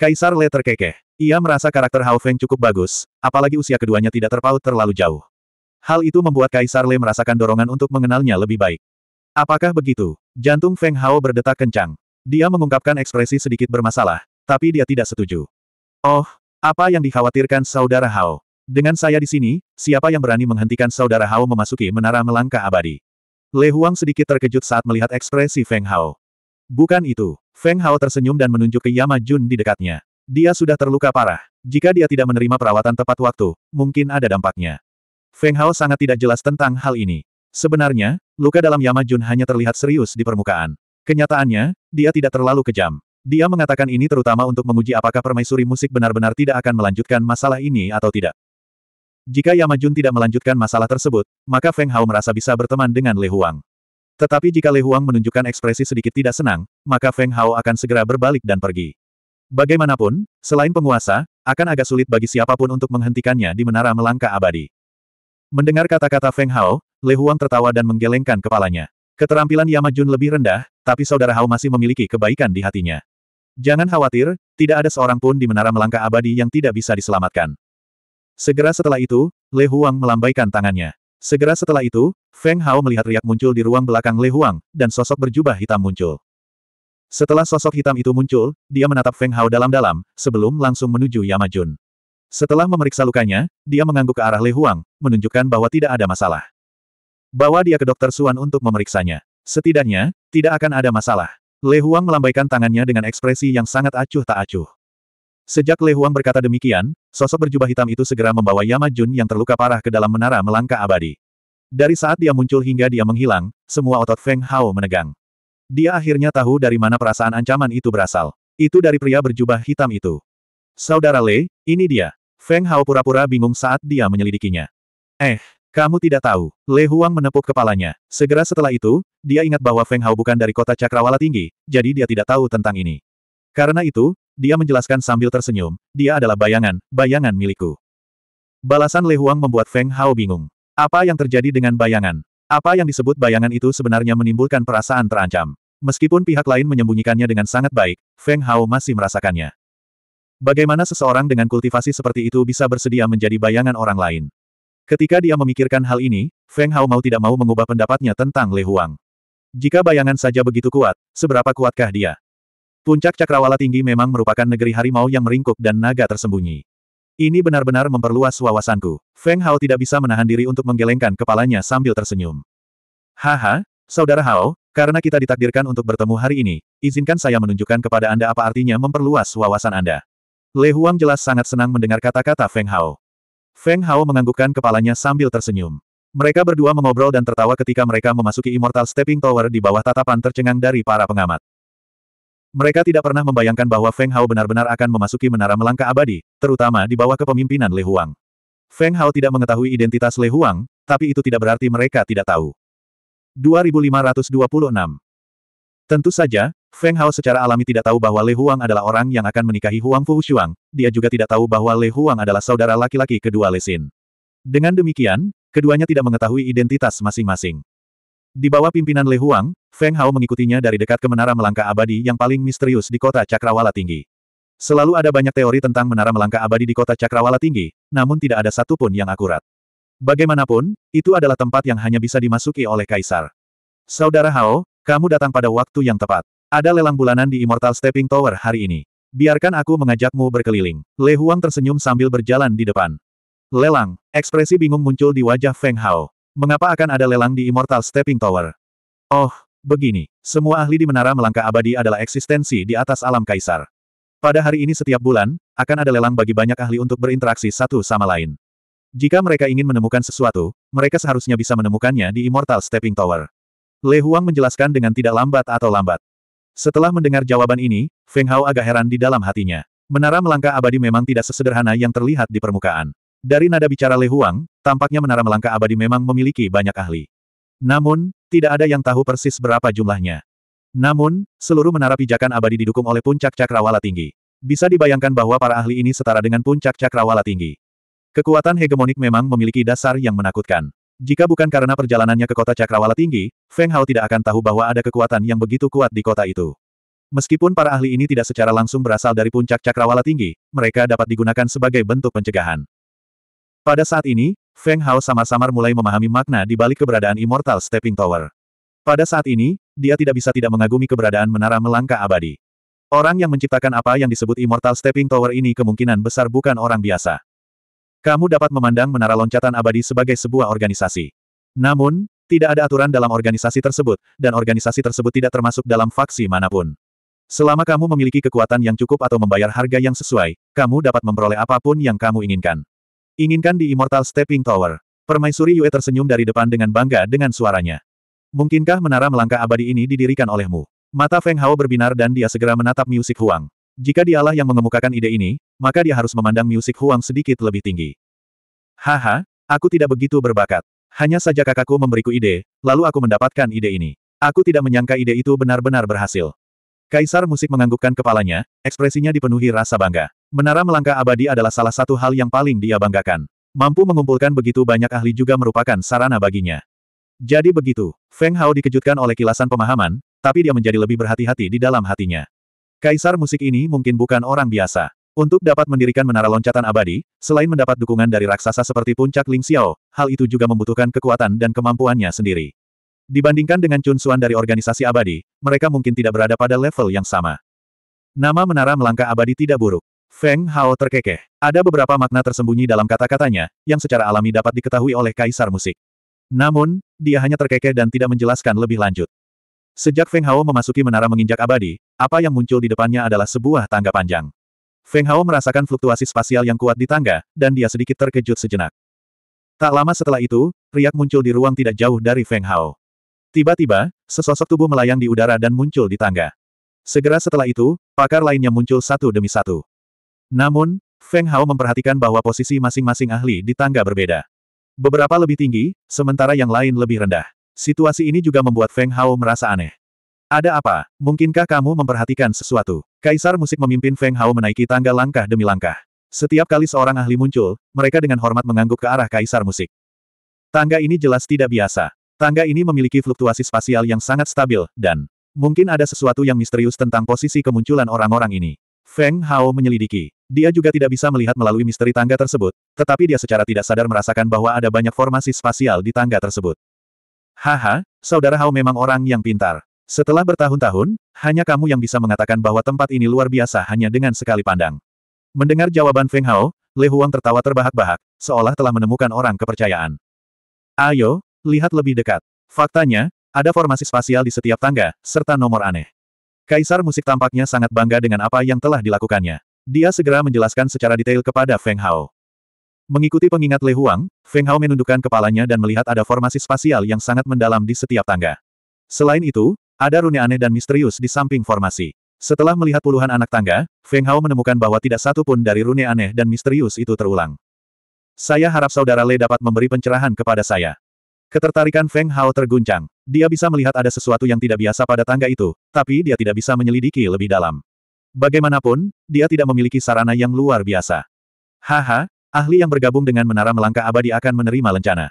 Kaisar Le terkekeh. Ia merasa karakter Hao Feng cukup bagus, apalagi usia keduanya tidak terpaut terlalu jauh. Hal itu membuat Kaisar Le merasakan dorongan untuk mengenalnya lebih baik. Apakah begitu? Jantung Feng Hao berdetak kencang. Dia mengungkapkan ekspresi sedikit bermasalah, tapi dia tidak setuju. Oh, apa yang dikhawatirkan saudara Hao? Dengan saya di sini, siapa yang berani menghentikan saudara Hao memasuki menara melangkah abadi? Le Huang sedikit terkejut saat melihat ekspresi Feng Hao. Bukan itu. Feng Hao tersenyum dan menunjuk ke Yama Jun di dekatnya. Dia sudah terluka parah. Jika dia tidak menerima perawatan tepat waktu, mungkin ada dampaknya. Feng Hao sangat tidak jelas tentang hal ini. Sebenarnya, luka dalam Yama Jun hanya terlihat serius di permukaan. Kenyataannya, dia tidak terlalu kejam. Dia mengatakan ini terutama untuk menguji apakah permaisuri musik benar-benar tidak akan melanjutkan masalah ini atau tidak. Jika Yamajun tidak melanjutkan masalah tersebut, maka Feng Hao merasa bisa berteman dengan Le Huang. Tetapi jika Le Huang menunjukkan ekspresi sedikit tidak senang, maka Feng Hao akan segera berbalik dan pergi. Bagaimanapun, selain penguasa, akan agak sulit bagi siapapun untuk menghentikannya di menara melangkah abadi. Mendengar kata-kata Feng Hao, Le Huang tertawa dan menggelengkan kepalanya. Keterampilan Yamajun lebih rendah, tapi saudara Hao masih memiliki kebaikan di hatinya. Jangan khawatir, tidak ada seorang pun di menara melangkah abadi yang tidak bisa diselamatkan. Segera setelah itu, Le Huang melambaikan tangannya. Segera setelah itu, Feng Hao melihat riak muncul di ruang belakang Le Huang, dan sosok berjubah hitam muncul. Setelah sosok hitam itu muncul, dia menatap Feng Hao dalam-dalam, sebelum langsung menuju Yamajun. Setelah memeriksa lukanya, dia mengangguk ke arah Le Huang, menunjukkan bahwa tidak ada masalah. Bawa dia ke dokter Suan untuk memeriksanya. Setidaknya, tidak akan ada masalah. Le Huang melambaikan tangannya dengan ekspresi yang sangat acuh tak acuh. Sejak Le Huang berkata demikian, Sosok berjubah hitam itu segera membawa Yama Jun yang terluka parah ke dalam menara melangkah abadi. Dari saat dia muncul hingga dia menghilang, semua otot Feng Hao menegang. Dia akhirnya tahu dari mana perasaan ancaman itu berasal. Itu dari pria berjubah hitam itu. Saudara Lei, ini dia. Feng Hao pura-pura bingung saat dia menyelidikinya. Eh, kamu tidak tahu. Le Huang menepuk kepalanya. Segera setelah itu, dia ingat bahwa Feng Hao bukan dari kota Cakrawala Tinggi, jadi dia tidak tahu tentang ini. Karena itu, dia menjelaskan sambil tersenyum, dia adalah bayangan, bayangan milikku. Balasan Le Huang membuat Feng Hao bingung. Apa yang terjadi dengan bayangan? Apa yang disebut bayangan itu sebenarnya menimbulkan perasaan terancam. Meskipun pihak lain menyembunyikannya dengan sangat baik, Feng Hao masih merasakannya. Bagaimana seseorang dengan kultivasi seperti itu bisa bersedia menjadi bayangan orang lain? Ketika dia memikirkan hal ini, Feng Hao mau tidak mau mengubah pendapatnya tentang Le Huang. Jika bayangan saja begitu kuat, seberapa kuatkah dia? Puncak Cakrawala Tinggi memang merupakan negeri harimau yang meringkuk dan naga tersembunyi. Ini benar-benar memperluas wawasanku. Feng Hao tidak bisa menahan diri untuk menggelengkan kepalanya sambil tersenyum. Haha, Saudara Hao, karena kita ditakdirkan untuk bertemu hari ini, izinkan saya menunjukkan kepada Anda apa artinya memperluas wawasan Anda. Le Huang jelas sangat senang mendengar kata-kata Feng Hao. Feng Hao menganggukkan kepalanya sambil tersenyum. Mereka berdua mengobrol dan tertawa ketika mereka memasuki Immortal Stepping Tower di bawah tatapan tercengang dari para pengamat. Mereka tidak pernah membayangkan bahwa Feng Hao benar-benar akan memasuki menara melangkah abadi, terutama di bawah kepemimpinan Le Huang. Feng Hao tidak mengetahui identitas Le Huang, tapi itu tidak berarti mereka tidak tahu. 2526 Tentu saja, Feng Hao secara alami tidak tahu bahwa Le Huang adalah orang yang akan menikahi Huang Fu Shuang, dia juga tidak tahu bahwa Le Huang adalah saudara laki-laki kedua Le Xin. Dengan demikian, keduanya tidak mengetahui identitas masing-masing. Di bawah pimpinan Le Huang, Feng Hao mengikutinya dari dekat ke menara Melangka abadi yang paling misterius di kota Cakrawala Tinggi. Selalu ada banyak teori tentang menara Melangka abadi di kota Cakrawala Tinggi, namun tidak ada satupun yang akurat. Bagaimanapun, itu adalah tempat yang hanya bisa dimasuki oleh Kaisar. Saudara Hao, kamu datang pada waktu yang tepat. Ada lelang bulanan di Immortal Stepping Tower hari ini. Biarkan aku mengajakmu berkeliling. Le Huang tersenyum sambil berjalan di depan. Lelang, ekspresi bingung muncul di wajah Feng Hao. Mengapa akan ada lelang di Immortal Stepping Tower? Oh, begini. Semua ahli di Menara Melangka Abadi adalah eksistensi di atas alam kaisar. Pada hari ini setiap bulan, akan ada lelang bagi banyak ahli untuk berinteraksi satu sama lain. Jika mereka ingin menemukan sesuatu, mereka seharusnya bisa menemukannya di Immortal Stepping Tower. Le Huang menjelaskan dengan tidak lambat atau lambat. Setelah mendengar jawaban ini, Feng Hao agak heran di dalam hatinya. Menara Melangka Abadi memang tidak sesederhana yang terlihat di permukaan. Dari nada bicara Le Huang, tampaknya menara melangkah abadi memang memiliki banyak ahli. Namun, tidak ada yang tahu persis berapa jumlahnya. Namun, seluruh menara pijakan abadi didukung oleh puncak cakrawala tinggi. Bisa dibayangkan bahwa para ahli ini setara dengan puncak cakrawala tinggi. Kekuatan hegemonik memang memiliki dasar yang menakutkan. Jika bukan karena perjalanannya ke kota cakrawala tinggi, Feng Hao tidak akan tahu bahwa ada kekuatan yang begitu kuat di kota itu. Meskipun para ahli ini tidak secara langsung berasal dari puncak cakrawala tinggi, mereka dapat digunakan sebagai bentuk pencegahan. Pada saat ini, Feng Hao samar-samar mulai memahami makna di balik keberadaan Immortal Stepping Tower. Pada saat ini, dia tidak bisa tidak mengagumi keberadaan menara melangkah abadi. Orang yang menciptakan apa yang disebut Immortal Stepping Tower ini kemungkinan besar bukan orang biasa. Kamu dapat memandang menara loncatan abadi sebagai sebuah organisasi. Namun, tidak ada aturan dalam organisasi tersebut, dan organisasi tersebut tidak termasuk dalam faksi manapun. Selama kamu memiliki kekuatan yang cukup atau membayar harga yang sesuai, kamu dapat memperoleh apapun yang kamu inginkan. Inginkan di Immortal Stepping Tower. Permaisuri Yue tersenyum dari depan dengan bangga dengan suaranya. Mungkinkah menara melangkah abadi ini didirikan olehmu? Mata Feng Hao berbinar dan dia segera menatap Music Huang. Jika dialah yang mengemukakan ide ini, maka dia harus memandang Music Huang sedikit lebih tinggi. Haha, aku tidak begitu berbakat. Hanya saja kakakku memberiku ide, lalu aku mendapatkan ide ini. Aku tidak menyangka ide itu benar-benar berhasil. Kaisar musik menganggukkan kepalanya, ekspresinya dipenuhi rasa bangga. Menara Melangkah Abadi adalah salah satu hal yang paling dia banggakan. Mampu mengumpulkan begitu banyak ahli juga merupakan sarana baginya. Jadi begitu, Feng Hao dikejutkan oleh kilasan pemahaman, tapi dia menjadi lebih berhati-hati di dalam hatinya. Kaisar musik ini mungkin bukan orang biasa. Untuk dapat mendirikan menara loncatan abadi, selain mendapat dukungan dari raksasa seperti puncak Ling Xiao, hal itu juga membutuhkan kekuatan dan kemampuannya sendiri. Dibandingkan dengan Xuan dari organisasi abadi, mereka mungkin tidak berada pada level yang sama. Nama menara melangkah abadi tidak buruk. Feng Hao terkekeh. Ada beberapa makna tersembunyi dalam kata-katanya, yang secara alami dapat diketahui oleh Kaisar Musik. Namun, dia hanya terkekeh dan tidak menjelaskan lebih lanjut. Sejak Feng Hao memasuki menara menginjak abadi, apa yang muncul di depannya adalah sebuah tangga panjang. Feng Hao merasakan fluktuasi spasial yang kuat di tangga, dan dia sedikit terkejut sejenak. Tak lama setelah itu, riak muncul di ruang tidak jauh dari Feng Hao. Tiba-tiba, sesosok tubuh melayang di udara dan muncul di tangga. Segera setelah itu, pakar lainnya muncul satu demi satu. Namun, Feng Hao memperhatikan bahwa posisi masing-masing ahli di tangga berbeda. Beberapa lebih tinggi, sementara yang lain lebih rendah. Situasi ini juga membuat Feng Hao merasa aneh. Ada apa? Mungkinkah kamu memperhatikan sesuatu? Kaisar musik memimpin Feng Hao menaiki tangga langkah demi langkah. Setiap kali seorang ahli muncul, mereka dengan hormat mengangguk ke arah kaisar musik. Tangga ini jelas tidak biasa. Tangga ini memiliki fluktuasi spasial yang sangat stabil, dan mungkin ada sesuatu yang misterius tentang posisi kemunculan orang-orang ini. Feng Hao menyelidiki. Dia juga tidak bisa melihat melalui misteri tangga tersebut, tetapi dia secara tidak sadar merasakan bahwa ada banyak formasi spasial di tangga tersebut. Haha, saudara Hao memang orang yang pintar. Setelah bertahun-tahun, hanya kamu yang bisa mengatakan bahwa tempat ini luar biasa hanya dengan sekali pandang. Mendengar jawaban Feng Hao, Le Huang tertawa terbahak-bahak, seolah telah menemukan orang kepercayaan. Ayo, Lihat lebih dekat. Faktanya, ada formasi spasial di setiap tangga, serta nomor aneh. Kaisar musik tampaknya sangat bangga dengan apa yang telah dilakukannya. Dia segera menjelaskan secara detail kepada Feng Hao. Mengikuti pengingat Le Huang, Feng Hao menundukkan kepalanya dan melihat ada formasi spasial yang sangat mendalam di setiap tangga. Selain itu, ada rune aneh dan misterius di samping formasi. Setelah melihat puluhan anak tangga, Feng Hao menemukan bahwa tidak satu pun dari rune aneh dan misterius itu terulang. Saya harap saudara Le dapat memberi pencerahan kepada saya. Ketertarikan Feng Hao terguncang. Dia bisa melihat ada sesuatu yang tidak biasa pada tangga itu, tapi dia tidak bisa menyelidiki lebih dalam. Bagaimanapun, dia tidak memiliki sarana yang luar biasa. Haha, ahli yang bergabung dengan menara melangkah abadi akan menerima lencana.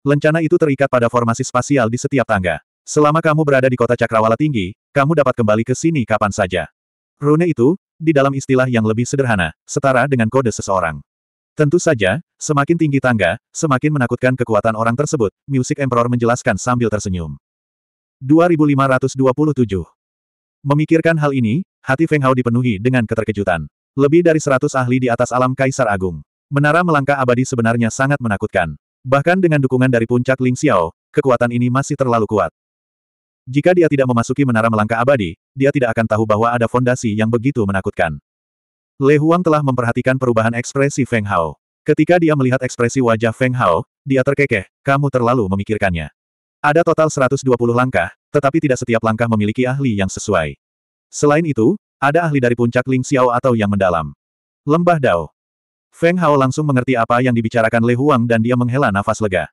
Lencana itu terikat pada formasi spasial di setiap tangga. Selama kamu berada di kota Cakrawala Tinggi, kamu dapat kembali ke sini kapan saja. Rune itu, di dalam istilah yang lebih sederhana, setara dengan kode seseorang. Tentu saja, semakin tinggi tangga, semakin menakutkan kekuatan orang tersebut, Music Emperor menjelaskan sambil tersenyum. 2527 Memikirkan hal ini, hati Feng Hao dipenuhi dengan keterkejutan. Lebih dari 100 ahli di atas alam Kaisar Agung. Menara melangkah abadi sebenarnya sangat menakutkan. Bahkan dengan dukungan dari puncak Ling Xiao, kekuatan ini masih terlalu kuat. Jika dia tidak memasuki menara melangkah abadi, dia tidak akan tahu bahwa ada fondasi yang begitu menakutkan. Le Huang telah memperhatikan perubahan ekspresi Feng Hao. Ketika dia melihat ekspresi wajah Feng Hao, dia terkekeh, kamu terlalu memikirkannya. Ada total 120 langkah, tetapi tidak setiap langkah memiliki ahli yang sesuai. Selain itu, ada ahli dari puncak Ling Xiao atau yang mendalam. Lembah Dao. Feng Hao langsung mengerti apa yang dibicarakan Le Huang dan dia menghela nafas lega.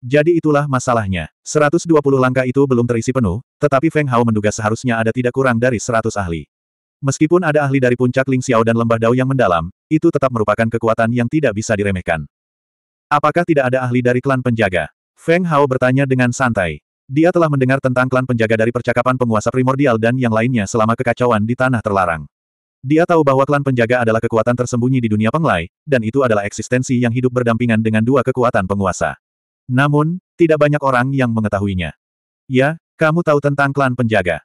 Jadi itulah masalahnya. 120 langkah itu belum terisi penuh, tetapi Feng Hao menduga seharusnya ada tidak kurang dari 100 ahli. Meskipun ada ahli dari puncak Ling Xiao dan lembah Dao yang mendalam, itu tetap merupakan kekuatan yang tidak bisa diremehkan. Apakah tidak ada ahli dari klan penjaga? Feng Hao bertanya dengan santai. Dia telah mendengar tentang klan penjaga dari percakapan penguasa primordial dan yang lainnya selama kekacauan di tanah terlarang. Dia tahu bahwa klan penjaga adalah kekuatan tersembunyi di dunia penglai, dan itu adalah eksistensi yang hidup berdampingan dengan dua kekuatan penguasa. Namun, tidak banyak orang yang mengetahuinya. Ya, kamu tahu tentang klan penjaga.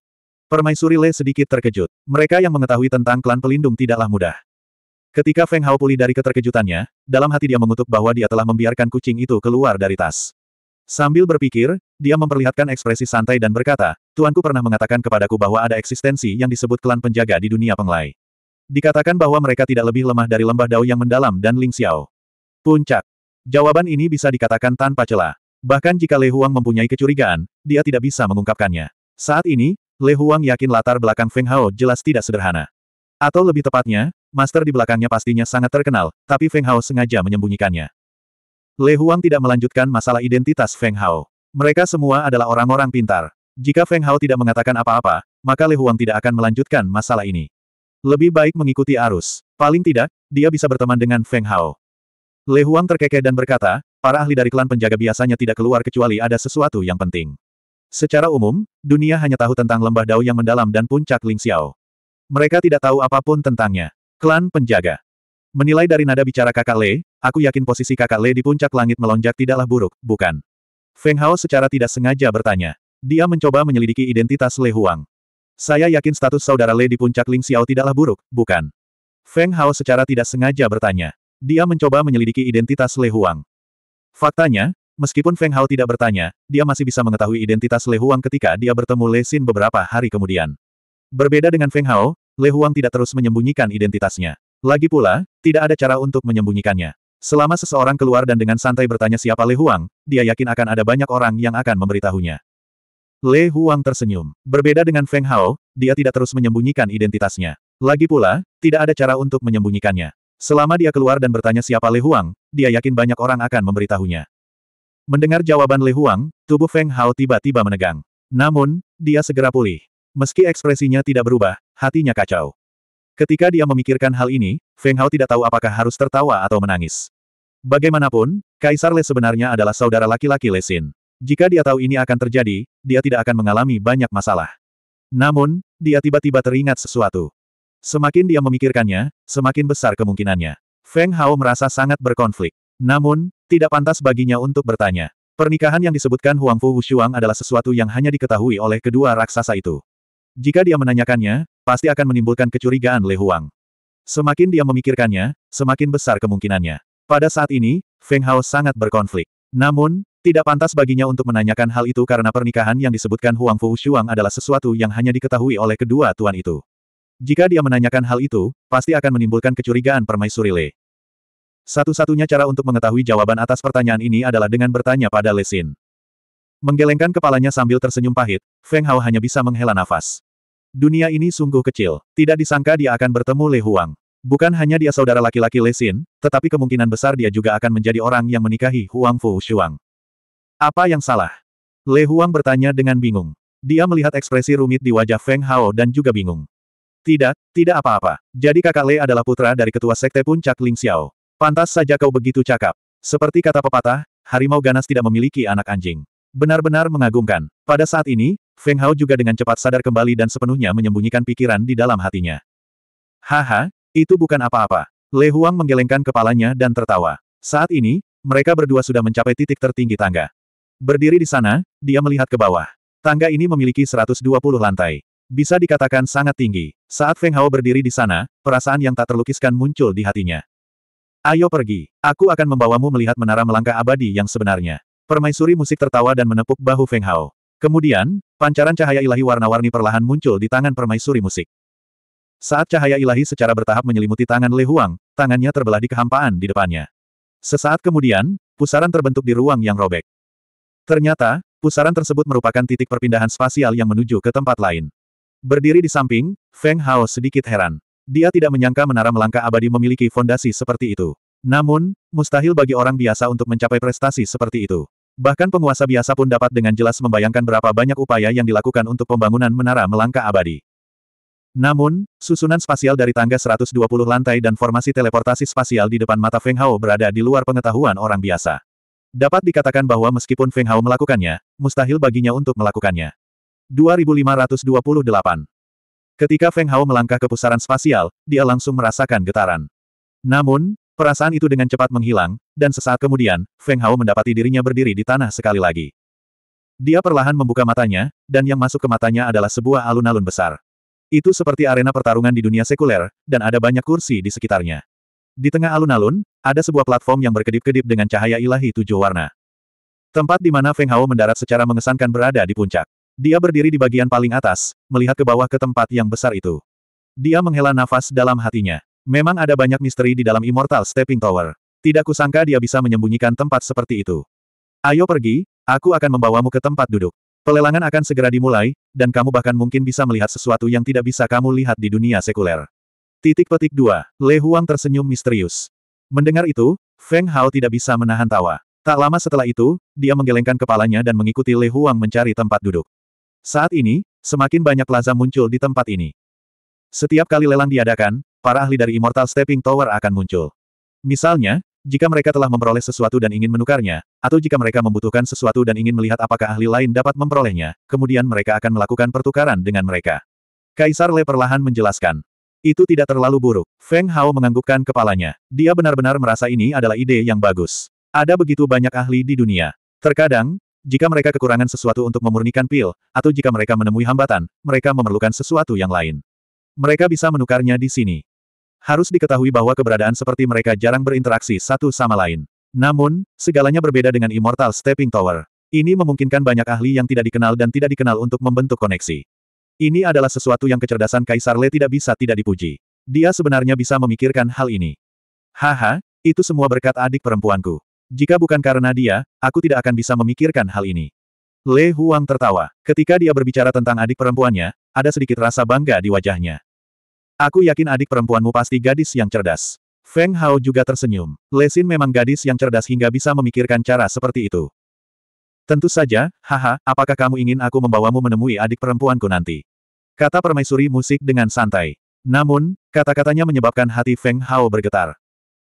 Permaisuri Le sedikit terkejut. Mereka yang mengetahui tentang klan pelindung tidaklah mudah. Ketika Feng Hao pulih dari keterkejutannya, dalam hati dia mengutuk bahwa dia telah membiarkan kucing itu keluar dari tas. Sambil berpikir, dia memperlihatkan ekspresi santai dan berkata, Tuanku pernah mengatakan kepadaku bahwa ada eksistensi yang disebut klan penjaga di dunia penglai. Dikatakan bahwa mereka tidak lebih lemah dari lembah dao yang mendalam dan Ling Xiao. Puncak. Jawaban ini bisa dikatakan tanpa celah. Bahkan jika Le Huang mempunyai kecurigaan, dia tidak bisa mengungkapkannya. Saat ini, Le Huang yakin latar belakang Feng Hao jelas tidak sederhana. Atau lebih tepatnya, master di belakangnya pastinya sangat terkenal, tapi Feng Hao sengaja menyembunyikannya. Le Huang tidak melanjutkan masalah identitas Feng Hao. Mereka semua adalah orang-orang pintar. Jika Feng Hao tidak mengatakan apa-apa, maka Le Huang tidak akan melanjutkan masalah ini. Lebih baik mengikuti arus. Paling tidak, dia bisa berteman dengan Feng Hao. Le Huang terkekeh dan berkata, para ahli dari klan penjaga biasanya tidak keluar kecuali ada sesuatu yang penting. Secara umum, dunia hanya tahu tentang lembah Dao yang mendalam dan puncak Ling Xiao. Mereka tidak tahu apapun tentangnya. Klan penjaga. Menilai dari nada bicara kakak Le, aku yakin posisi kakak Le di puncak langit melonjak tidaklah buruk, bukan? Feng Hao secara tidak sengaja bertanya. Dia mencoba menyelidiki identitas Le Huang. Saya yakin status saudara Le di puncak Ling Xiao tidaklah buruk, bukan? Feng Hao secara tidak sengaja bertanya. Dia mencoba menyelidiki identitas Le Huang. Faktanya, Meskipun Feng Hao tidak bertanya, dia masih bisa mengetahui identitas Le Huang ketika dia bertemu Le Xin beberapa hari kemudian. Berbeda dengan Feng Hao, Le Huang tidak terus menyembunyikan identitasnya. Lagi pula, tidak ada cara untuk menyembunyikannya. Selama seseorang keluar dan dengan santai bertanya siapa Le Huang, dia yakin akan ada banyak orang yang akan memberitahunya. Le Huang tersenyum. Berbeda dengan Feng Hao, dia tidak terus menyembunyikan identitasnya. Lagi pula, tidak ada cara untuk menyembunyikannya. Selama dia keluar dan bertanya siapa Le Huang, dia yakin banyak orang akan memberitahunya. Mendengar jawaban Li Huang, tubuh Feng Hao tiba-tiba menegang. Namun, dia segera pulih. Meski ekspresinya tidak berubah, hatinya kacau. Ketika dia memikirkan hal ini, Feng Hao tidak tahu apakah harus tertawa atau menangis. Bagaimanapun, Kaisar Le sebenarnya adalah saudara laki-laki Le Xin. Jika dia tahu ini akan terjadi, dia tidak akan mengalami banyak masalah. Namun, dia tiba-tiba teringat sesuatu. Semakin dia memikirkannya, semakin besar kemungkinannya. Feng Hao merasa sangat berkonflik. Namun, tidak pantas baginya untuk bertanya. Pernikahan yang disebutkan Huang Fu Wushuang adalah sesuatu yang hanya diketahui oleh kedua raksasa itu. Jika dia menanyakannya, pasti akan menimbulkan kecurigaan Le Huang. Semakin dia memikirkannya, semakin besar kemungkinannya. Pada saat ini, Feng Hao sangat berkonflik. Namun, tidak pantas baginya untuk menanyakan hal itu karena pernikahan yang disebutkan Huang Fu Wushuang adalah sesuatu yang hanya diketahui oleh kedua tuan itu. Jika dia menanyakan hal itu, pasti akan menimbulkan kecurigaan permaisuri Le. Satu-satunya cara untuk mengetahui jawaban atas pertanyaan ini adalah dengan bertanya pada Lesin. Menggelengkan kepalanya sambil tersenyum pahit, Feng Hao hanya bisa menghela nafas. Dunia ini sungguh kecil, tidak disangka dia akan bertemu Le Huang. Bukan hanya dia saudara laki-laki Lesin, tetapi kemungkinan besar dia juga akan menjadi orang yang menikahi Huang Fu Shuang. Apa yang salah? Le Huang bertanya dengan bingung. Dia melihat ekspresi rumit di wajah Feng Hao dan juga bingung. Tidak, tidak apa-apa. Jadi kakak Le adalah putra dari ketua sekte puncak Ling Xiao. Pantas saja kau begitu cakap. Seperti kata pepatah, harimau ganas tidak memiliki anak anjing. Benar-benar mengagumkan. Pada saat ini, Feng Hao juga dengan cepat sadar kembali dan sepenuhnya menyembunyikan pikiran di dalam hatinya. Haha, itu bukan apa-apa. Le Huang menggelengkan kepalanya dan tertawa. Saat ini, mereka berdua sudah mencapai titik tertinggi tangga. Berdiri di sana, dia melihat ke bawah. Tangga ini memiliki 120 lantai. Bisa dikatakan sangat tinggi. Saat Feng Hao berdiri di sana, perasaan yang tak terlukiskan muncul di hatinya. Ayo pergi. Aku akan membawamu melihat menara melangkah abadi yang sebenarnya. Permaisuri musik tertawa dan menepuk bahu Feng Hao. Kemudian, pancaran cahaya ilahi warna-warni perlahan muncul di tangan permaisuri musik. Saat cahaya ilahi secara bertahap menyelimuti tangan Le Huang, tangannya terbelah di kehampaan di depannya. Sesaat kemudian, pusaran terbentuk di ruang yang robek. Ternyata, pusaran tersebut merupakan titik perpindahan spasial yang menuju ke tempat lain. Berdiri di samping, Feng Hao sedikit heran. Dia tidak menyangka menara melangka abadi memiliki fondasi seperti itu. Namun, mustahil bagi orang biasa untuk mencapai prestasi seperti itu. Bahkan penguasa biasa pun dapat dengan jelas membayangkan berapa banyak upaya yang dilakukan untuk pembangunan menara melangka abadi. Namun, susunan spasial dari tangga 120 lantai dan formasi teleportasi spasial di depan mata Feng Hao berada di luar pengetahuan orang biasa. Dapat dikatakan bahwa meskipun Feng Hao melakukannya, mustahil baginya untuk melakukannya. 2528 Ketika Feng Hao melangkah ke pusaran spasial, dia langsung merasakan getaran. Namun, perasaan itu dengan cepat menghilang, dan sesaat kemudian, Feng Hao mendapati dirinya berdiri di tanah sekali lagi. Dia perlahan membuka matanya, dan yang masuk ke matanya adalah sebuah alun-alun besar. Itu seperti arena pertarungan di dunia sekuler, dan ada banyak kursi di sekitarnya. Di tengah alun-alun, ada sebuah platform yang berkedip-kedip dengan cahaya ilahi tujuh warna. Tempat di mana Feng Hao mendarat secara mengesankan berada di puncak. Dia berdiri di bagian paling atas, melihat ke bawah ke tempat yang besar itu. Dia menghela nafas dalam hatinya. Memang ada banyak misteri di dalam Immortal Stepping Tower. Tidak kusangka dia bisa menyembunyikan tempat seperti itu. Ayo pergi, aku akan membawamu ke tempat duduk. Pelelangan akan segera dimulai, dan kamu bahkan mungkin bisa melihat sesuatu yang tidak bisa kamu lihat di dunia sekuler. Titik petik 2. Le Huang tersenyum misterius. Mendengar itu, Feng Hao tidak bisa menahan tawa. Tak lama setelah itu, dia menggelengkan kepalanya dan mengikuti Le Huang mencari tempat duduk. Saat ini, semakin banyak plaza muncul di tempat ini. Setiap kali lelang diadakan, para ahli dari Immortal Stepping Tower akan muncul. Misalnya, jika mereka telah memperoleh sesuatu dan ingin menukarnya, atau jika mereka membutuhkan sesuatu dan ingin melihat apakah ahli lain dapat memperolehnya, kemudian mereka akan melakukan pertukaran dengan mereka. Kaisar Le perlahan menjelaskan. Itu tidak terlalu buruk. Feng Hao menganggukkan kepalanya. Dia benar-benar merasa ini adalah ide yang bagus. Ada begitu banyak ahli di dunia. Terkadang, jika mereka kekurangan sesuatu untuk memurnikan pil, atau jika mereka menemui hambatan, mereka memerlukan sesuatu yang lain. Mereka bisa menukarnya di sini. Harus diketahui bahwa keberadaan seperti mereka jarang berinteraksi satu sama lain. Namun, segalanya berbeda dengan Immortal Stepping Tower. Ini memungkinkan banyak ahli yang tidak dikenal dan tidak dikenal untuk membentuk koneksi. Ini adalah sesuatu yang kecerdasan Kaisar Le tidak bisa tidak dipuji. Dia sebenarnya bisa memikirkan hal ini. Haha, itu semua berkat adik perempuanku. Jika bukan karena dia, aku tidak akan bisa memikirkan hal ini. Le Huang tertawa. Ketika dia berbicara tentang adik perempuannya, ada sedikit rasa bangga di wajahnya. Aku yakin adik perempuanmu pasti gadis yang cerdas. Feng Hao juga tersenyum. Lesin memang gadis yang cerdas hingga bisa memikirkan cara seperti itu. Tentu saja, haha, apakah kamu ingin aku membawamu menemui adik perempuanku nanti? Kata permaisuri musik dengan santai. Namun, kata-katanya menyebabkan hati Feng Hao bergetar.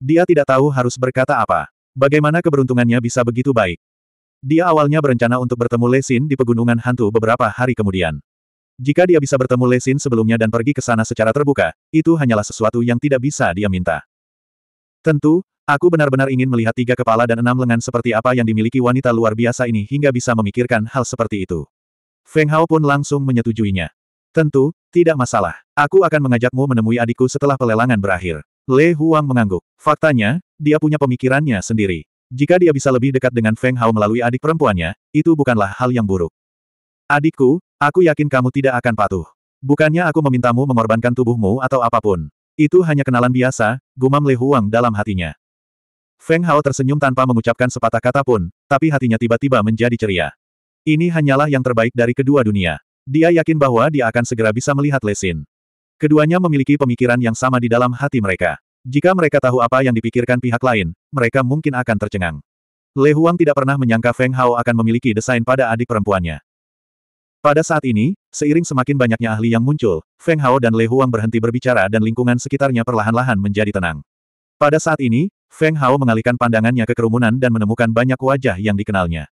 Dia tidak tahu harus berkata apa. Bagaimana keberuntungannya bisa begitu baik? Dia awalnya berencana untuk bertemu Lesin di pegunungan hantu beberapa hari kemudian. Jika dia bisa bertemu Lesin sebelumnya dan pergi ke sana secara terbuka, itu hanyalah sesuatu yang tidak bisa dia minta. Tentu, aku benar-benar ingin melihat tiga kepala dan enam lengan seperti apa yang dimiliki wanita luar biasa ini hingga bisa memikirkan hal seperti itu. Feng Hao pun langsung menyetujuinya. Tentu, tidak masalah. Aku akan mengajakmu menemui adikku setelah pelelangan berakhir. Le Huang mengangguk. Faktanya, dia punya pemikirannya sendiri. Jika dia bisa lebih dekat dengan Feng Hao melalui adik perempuannya, itu bukanlah hal yang buruk. Adikku, aku yakin kamu tidak akan patuh. Bukannya aku memintamu mengorbankan tubuhmu atau apapun. Itu hanya kenalan biasa, gumam Le Huang dalam hatinya. Feng Hao tersenyum tanpa mengucapkan sepatah kata pun, tapi hatinya tiba-tiba menjadi ceria. Ini hanyalah yang terbaik dari kedua dunia. Dia yakin bahwa dia akan segera bisa melihat Lesin. Keduanya memiliki pemikiran yang sama di dalam hati mereka. Jika mereka tahu apa yang dipikirkan pihak lain, mereka mungkin akan tercengang. Le Huang tidak pernah menyangka Feng Hao akan memiliki desain pada adik perempuannya. Pada saat ini, seiring semakin banyaknya ahli yang muncul, Feng Hao dan Le Huang berhenti berbicara dan lingkungan sekitarnya perlahan-lahan menjadi tenang. Pada saat ini, Feng Hao mengalihkan pandangannya ke kerumunan dan menemukan banyak wajah yang dikenalnya.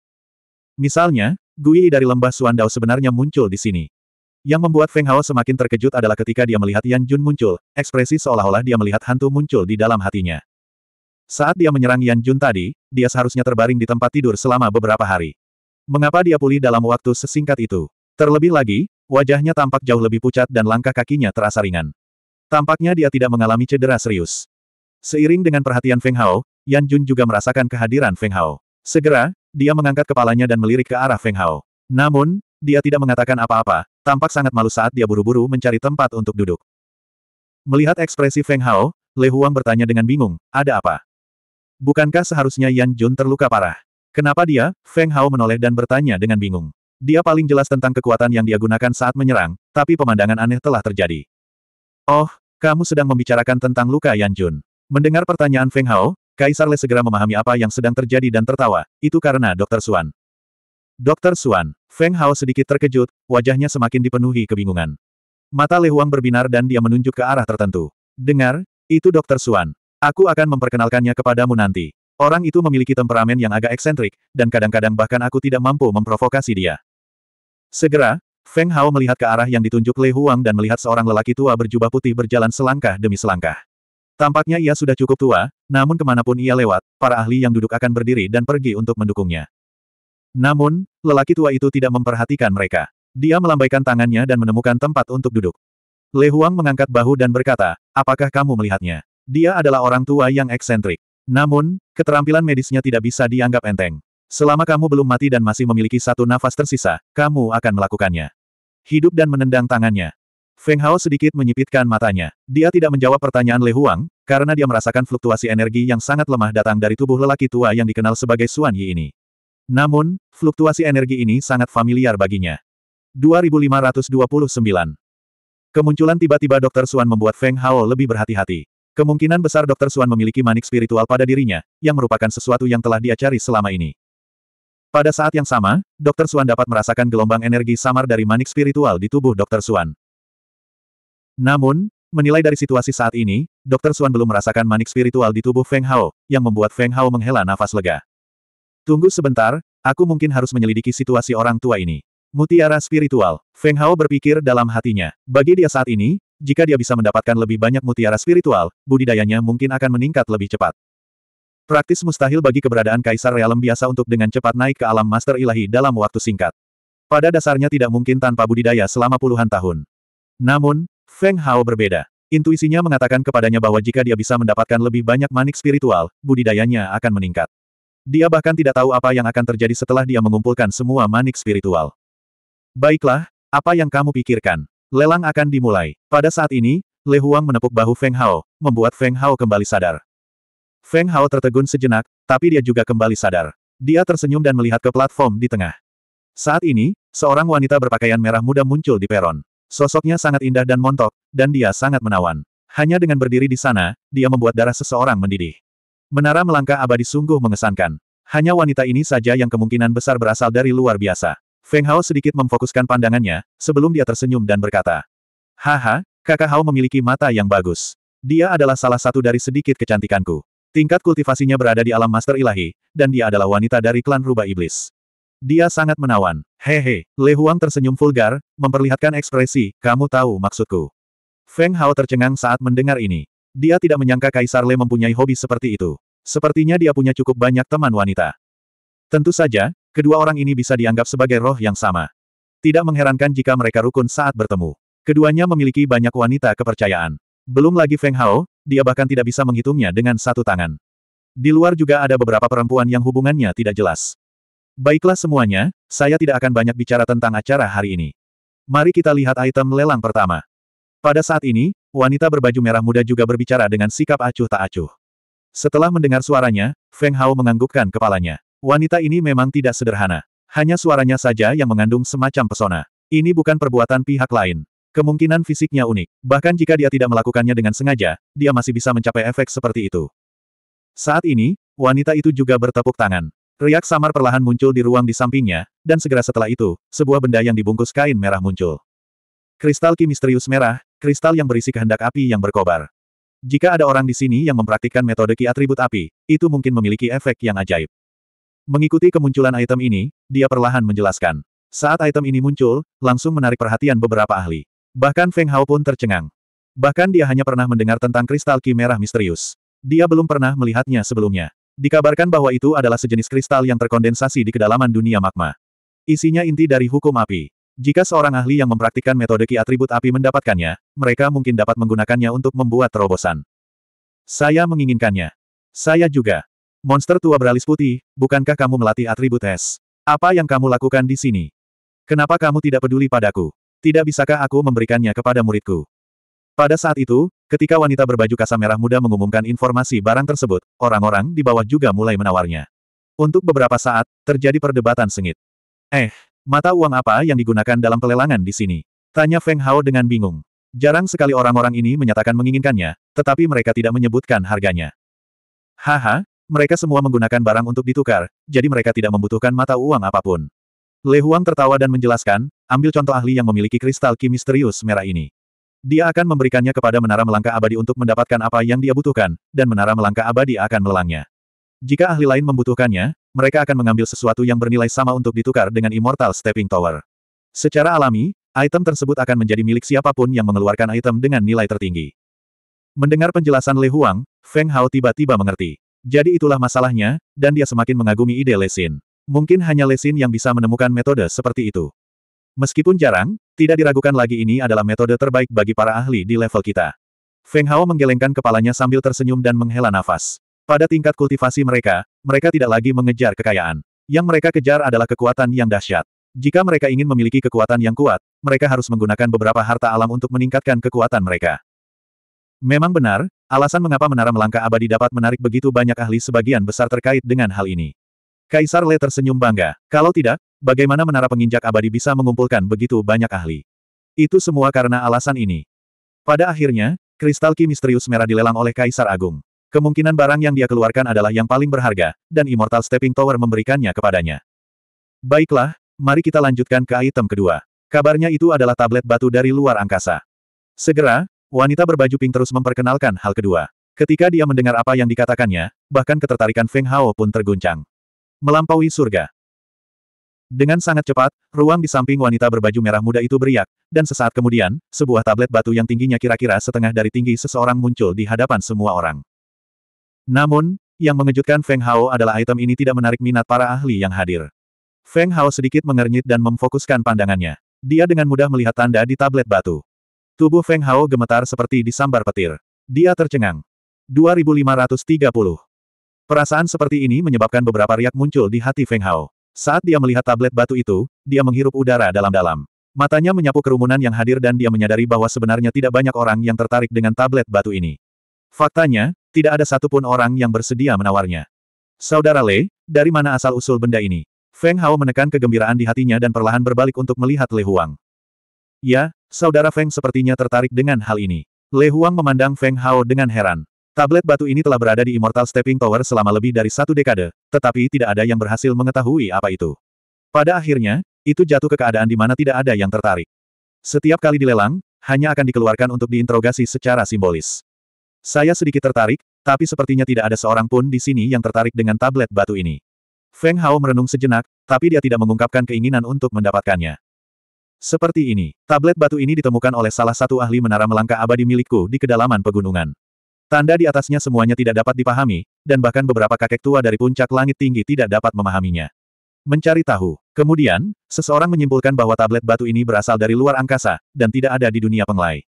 Misalnya, Gui dari lembah Suandao sebenarnya muncul di sini. Yang membuat Feng Hao semakin terkejut adalah ketika dia melihat Yan Jun muncul, ekspresi seolah-olah dia melihat hantu muncul di dalam hatinya. Saat dia menyerang Yan Jun tadi, dia seharusnya terbaring di tempat tidur selama beberapa hari. Mengapa dia pulih dalam waktu sesingkat itu? Terlebih lagi, wajahnya tampak jauh lebih pucat dan langkah kakinya terasa ringan. Tampaknya dia tidak mengalami cedera serius. Seiring dengan perhatian Feng Hao, Yan Jun juga merasakan kehadiran Feng Hao. Segera, dia mengangkat kepalanya dan melirik ke arah Feng Hao. Namun, dia tidak mengatakan apa-apa, tampak sangat malu saat dia buru-buru mencari tempat untuk duduk. Melihat ekspresi Feng Hao, Le Huang bertanya dengan bingung, ada apa? Bukankah seharusnya Yan Jun terluka parah? Kenapa dia? Feng Hao menoleh dan bertanya dengan bingung. Dia paling jelas tentang kekuatan yang dia gunakan saat menyerang, tapi pemandangan aneh telah terjadi. Oh, kamu sedang membicarakan tentang luka Yan Jun. Mendengar pertanyaan Feng Hao, Kaisar Le segera memahami apa yang sedang terjadi dan tertawa, itu karena Dr. Suan. Dokter Suan, Feng Hao sedikit terkejut, wajahnya semakin dipenuhi kebingungan. Mata Lehuang berbinar dan dia menunjuk ke arah tertentu. Dengar, itu Dokter Suan. Aku akan memperkenalkannya kepadamu nanti. Orang itu memiliki temperamen yang agak eksentrik, dan kadang-kadang bahkan aku tidak mampu memprovokasi dia. Segera, Feng Hao melihat ke arah yang ditunjuk Le Huang dan melihat seorang lelaki tua berjubah putih berjalan selangkah demi selangkah. Tampaknya ia sudah cukup tua, namun kemanapun ia lewat, para ahli yang duduk akan berdiri dan pergi untuk mendukungnya. Namun, lelaki tua itu tidak memperhatikan mereka. Dia melambaikan tangannya dan menemukan tempat untuk duduk. Le Huang mengangkat bahu dan berkata, apakah kamu melihatnya? Dia adalah orang tua yang eksentrik. Namun, keterampilan medisnya tidak bisa dianggap enteng. Selama kamu belum mati dan masih memiliki satu nafas tersisa, kamu akan melakukannya. Hidup dan menendang tangannya. Feng Hao sedikit menyipitkan matanya. Dia tidak menjawab pertanyaan Le Huang, karena dia merasakan fluktuasi energi yang sangat lemah datang dari tubuh lelaki tua yang dikenal sebagai Suan Yi ini. Namun, fluktuasi energi ini sangat familiar baginya. 2529 Kemunculan tiba-tiba Dr. Suan membuat Feng Hao lebih berhati-hati. Kemungkinan besar Dr. Suan memiliki manik spiritual pada dirinya, yang merupakan sesuatu yang telah dia cari selama ini. Pada saat yang sama, Dr. Suan dapat merasakan gelombang energi samar dari manik spiritual di tubuh Dr. Suan. Namun, menilai dari situasi saat ini, Dr. Suan belum merasakan manik spiritual di tubuh Feng Hao, yang membuat Feng Hao menghela nafas lega. Tunggu sebentar, aku mungkin harus menyelidiki situasi orang tua ini. Mutiara spiritual. Feng Hao berpikir dalam hatinya. Bagi dia saat ini, jika dia bisa mendapatkan lebih banyak mutiara spiritual, budidayanya mungkin akan meningkat lebih cepat. Praktis mustahil bagi keberadaan Kaisar Realem biasa untuk dengan cepat naik ke alam Master Ilahi dalam waktu singkat. Pada dasarnya tidak mungkin tanpa budidaya selama puluhan tahun. Namun, Feng Hao berbeda. Intuisinya mengatakan kepadanya bahwa jika dia bisa mendapatkan lebih banyak manik spiritual, budidayanya akan meningkat. Dia bahkan tidak tahu apa yang akan terjadi setelah dia mengumpulkan semua manik spiritual. Baiklah, apa yang kamu pikirkan? Lelang akan dimulai. Pada saat ini, Le Huang menepuk bahu Feng Hao, membuat Feng Hao kembali sadar. Feng Hao tertegun sejenak, tapi dia juga kembali sadar. Dia tersenyum dan melihat ke platform di tengah. Saat ini, seorang wanita berpakaian merah muda muncul di peron. Sosoknya sangat indah dan montok, dan dia sangat menawan. Hanya dengan berdiri di sana, dia membuat darah seseorang mendidih. Menara melangkah abadi sungguh mengesankan. Hanya wanita ini saja yang kemungkinan besar berasal dari luar biasa. Feng Hao sedikit memfokuskan pandangannya, sebelum dia tersenyum dan berkata. Haha, kakak Hao memiliki mata yang bagus. Dia adalah salah satu dari sedikit kecantikanku. Tingkat kultivasinya berada di alam master ilahi, dan dia adalah wanita dari klan rubah iblis. Dia sangat menawan. Hehe, Le Huang tersenyum vulgar, memperlihatkan ekspresi, kamu tahu maksudku. Feng Hao tercengang saat mendengar ini. Dia tidak menyangka Kaisar Le mempunyai hobi seperti itu. Sepertinya dia punya cukup banyak teman wanita. Tentu saja, kedua orang ini bisa dianggap sebagai roh yang sama. Tidak mengherankan jika mereka rukun saat bertemu. Keduanya memiliki banyak wanita kepercayaan. Belum lagi Feng Hao, dia bahkan tidak bisa menghitungnya dengan satu tangan. Di luar juga ada beberapa perempuan yang hubungannya tidak jelas. Baiklah semuanya, saya tidak akan banyak bicara tentang acara hari ini. Mari kita lihat item lelang pertama. Pada saat ini, wanita berbaju merah muda juga berbicara dengan sikap acuh tak acuh. Setelah mendengar suaranya, Feng Hao menganggukkan kepalanya. Wanita ini memang tidak sederhana. Hanya suaranya saja yang mengandung semacam pesona. Ini bukan perbuatan pihak lain. Kemungkinan fisiknya unik. Bahkan jika dia tidak melakukannya dengan sengaja, dia masih bisa mencapai efek seperti itu. Saat ini, wanita itu juga bertepuk tangan. Riak samar perlahan muncul di ruang di sampingnya, dan segera setelah itu, sebuah benda yang dibungkus kain merah muncul. Kristal ki misterius merah, Kristal yang berisi kehendak api yang berkobar. Jika ada orang di sini yang mempraktikkan metode ki atribut api, itu mungkin memiliki efek yang ajaib. Mengikuti kemunculan item ini, dia perlahan menjelaskan. Saat item ini muncul, langsung menarik perhatian beberapa ahli. Bahkan Feng Hao pun tercengang. Bahkan dia hanya pernah mendengar tentang kristal ki merah misterius. Dia belum pernah melihatnya sebelumnya. Dikabarkan bahwa itu adalah sejenis kristal yang terkondensasi di kedalaman dunia magma. Isinya inti dari hukum api. Jika seorang ahli yang mempraktikkan metode ki atribut api mendapatkannya, mereka mungkin dapat menggunakannya untuk membuat terobosan. Saya menginginkannya. Saya juga. Monster tua beralis putih, bukankah kamu melatih atribut es? Apa yang kamu lakukan di sini? Kenapa kamu tidak peduli padaku? Tidak bisakah aku memberikannya kepada muridku? Pada saat itu, ketika wanita berbaju kasa merah muda mengumumkan informasi barang tersebut, orang-orang di bawah juga mulai menawarnya. Untuk beberapa saat, terjadi perdebatan sengit. Eh, Mata uang apa yang digunakan dalam pelelangan di sini? Tanya Feng Hao dengan bingung. Jarang sekali orang-orang ini menyatakan menginginkannya, tetapi mereka tidak menyebutkan harganya. Haha, mereka semua menggunakan barang untuk ditukar, jadi mereka tidak membutuhkan mata uang apapun. Le Huang tertawa dan menjelaskan, ambil contoh ahli yang memiliki kristal ki misterius merah ini. Dia akan memberikannya kepada menara melangkah abadi untuk mendapatkan apa yang dia butuhkan, dan menara melangkah abadi akan melelangnya. Jika ahli lain membutuhkannya, mereka akan mengambil sesuatu yang bernilai sama untuk ditukar dengan Immortal Stepping Tower. Secara alami, item tersebut akan menjadi milik siapapun yang mengeluarkan item dengan nilai tertinggi. Mendengar penjelasan Le Huang, Feng Hao tiba-tiba mengerti. Jadi itulah masalahnya, dan dia semakin mengagumi ide Lesin. Mungkin hanya Lesin yang bisa menemukan metode seperti itu. Meskipun jarang, tidak diragukan lagi ini adalah metode terbaik bagi para ahli di level kita. Feng Hao menggelengkan kepalanya sambil tersenyum dan menghela nafas. Pada tingkat kultivasi mereka, mereka tidak lagi mengejar kekayaan. Yang mereka kejar adalah kekuatan yang dahsyat. Jika mereka ingin memiliki kekuatan yang kuat, mereka harus menggunakan beberapa harta alam untuk meningkatkan kekuatan mereka. Memang benar, alasan mengapa menara melangkah abadi dapat menarik begitu banyak ahli sebagian besar terkait dengan hal ini. Kaisar Le tersenyum bangga. Kalau tidak, bagaimana menara penginjak abadi bisa mengumpulkan begitu banyak ahli? Itu semua karena alasan ini. Pada akhirnya, kristal ki misterius merah dilelang oleh Kaisar Agung. Kemungkinan barang yang dia keluarkan adalah yang paling berharga, dan Immortal Stepping Tower memberikannya kepadanya. Baiklah, mari kita lanjutkan ke item kedua. Kabarnya itu adalah tablet batu dari luar angkasa. Segera, wanita berbaju pink terus memperkenalkan hal kedua. Ketika dia mendengar apa yang dikatakannya, bahkan ketertarikan Feng Hao pun terguncang. Melampaui surga. Dengan sangat cepat, ruang di samping wanita berbaju merah muda itu beriak, dan sesaat kemudian, sebuah tablet batu yang tingginya kira-kira setengah dari tinggi seseorang muncul di hadapan semua orang. Namun, yang mengejutkan Feng Hao adalah item ini tidak menarik minat para ahli yang hadir. Feng Hao sedikit mengernyit dan memfokuskan pandangannya. Dia dengan mudah melihat tanda di tablet batu. Tubuh Feng Hao gemetar seperti disambar petir. Dia tercengang. 2530. Perasaan seperti ini menyebabkan beberapa riak muncul di hati Feng Hao. Saat dia melihat tablet batu itu, dia menghirup udara dalam-dalam. Matanya menyapu kerumunan yang hadir dan dia menyadari bahwa sebenarnya tidak banyak orang yang tertarik dengan tablet batu ini. Faktanya, tidak ada satupun orang yang bersedia menawarnya. Saudara Le, dari mana asal-usul benda ini? Feng Hao menekan kegembiraan di hatinya dan perlahan berbalik untuk melihat Le Huang. Ya, saudara Feng sepertinya tertarik dengan hal ini. Le Huang memandang Feng Hao dengan heran. Tablet batu ini telah berada di Immortal Stepping Tower selama lebih dari satu dekade, tetapi tidak ada yang berhasil mengetahui apa itu. Pada akhirnya, itu jatuh ke keadaan di mana tidak ada yang tertarik. Setiap kali dilelang, hanya akan dikeluarkan untuk diinterogasi secara simbolis. Saya sedikit tertarik, tapi sepertinya tidak ada seorang pun di sini yang tertarik dengan tablet batu ini. Feng Hao merenung sejenak, tapi dia tidak mengungkapkan keinginan untuk mendapatkannya. Seperti ini, tablet batu ini ditemukan oleh salah satu ahli menara melangkah abadi milikku di kedalaman pegunungan. Tanda di atasnya semuanya tidak dapat dipahami, dan bahkan beberapa kakek tua dari puncak langit tinggi tidak dapat memahaminya. Mencari tahu. Kemudian, seseorang menyimpulkan bahwa tablet batu ini berasal dari luar angkasa, dan tidak ada di dunia penglai.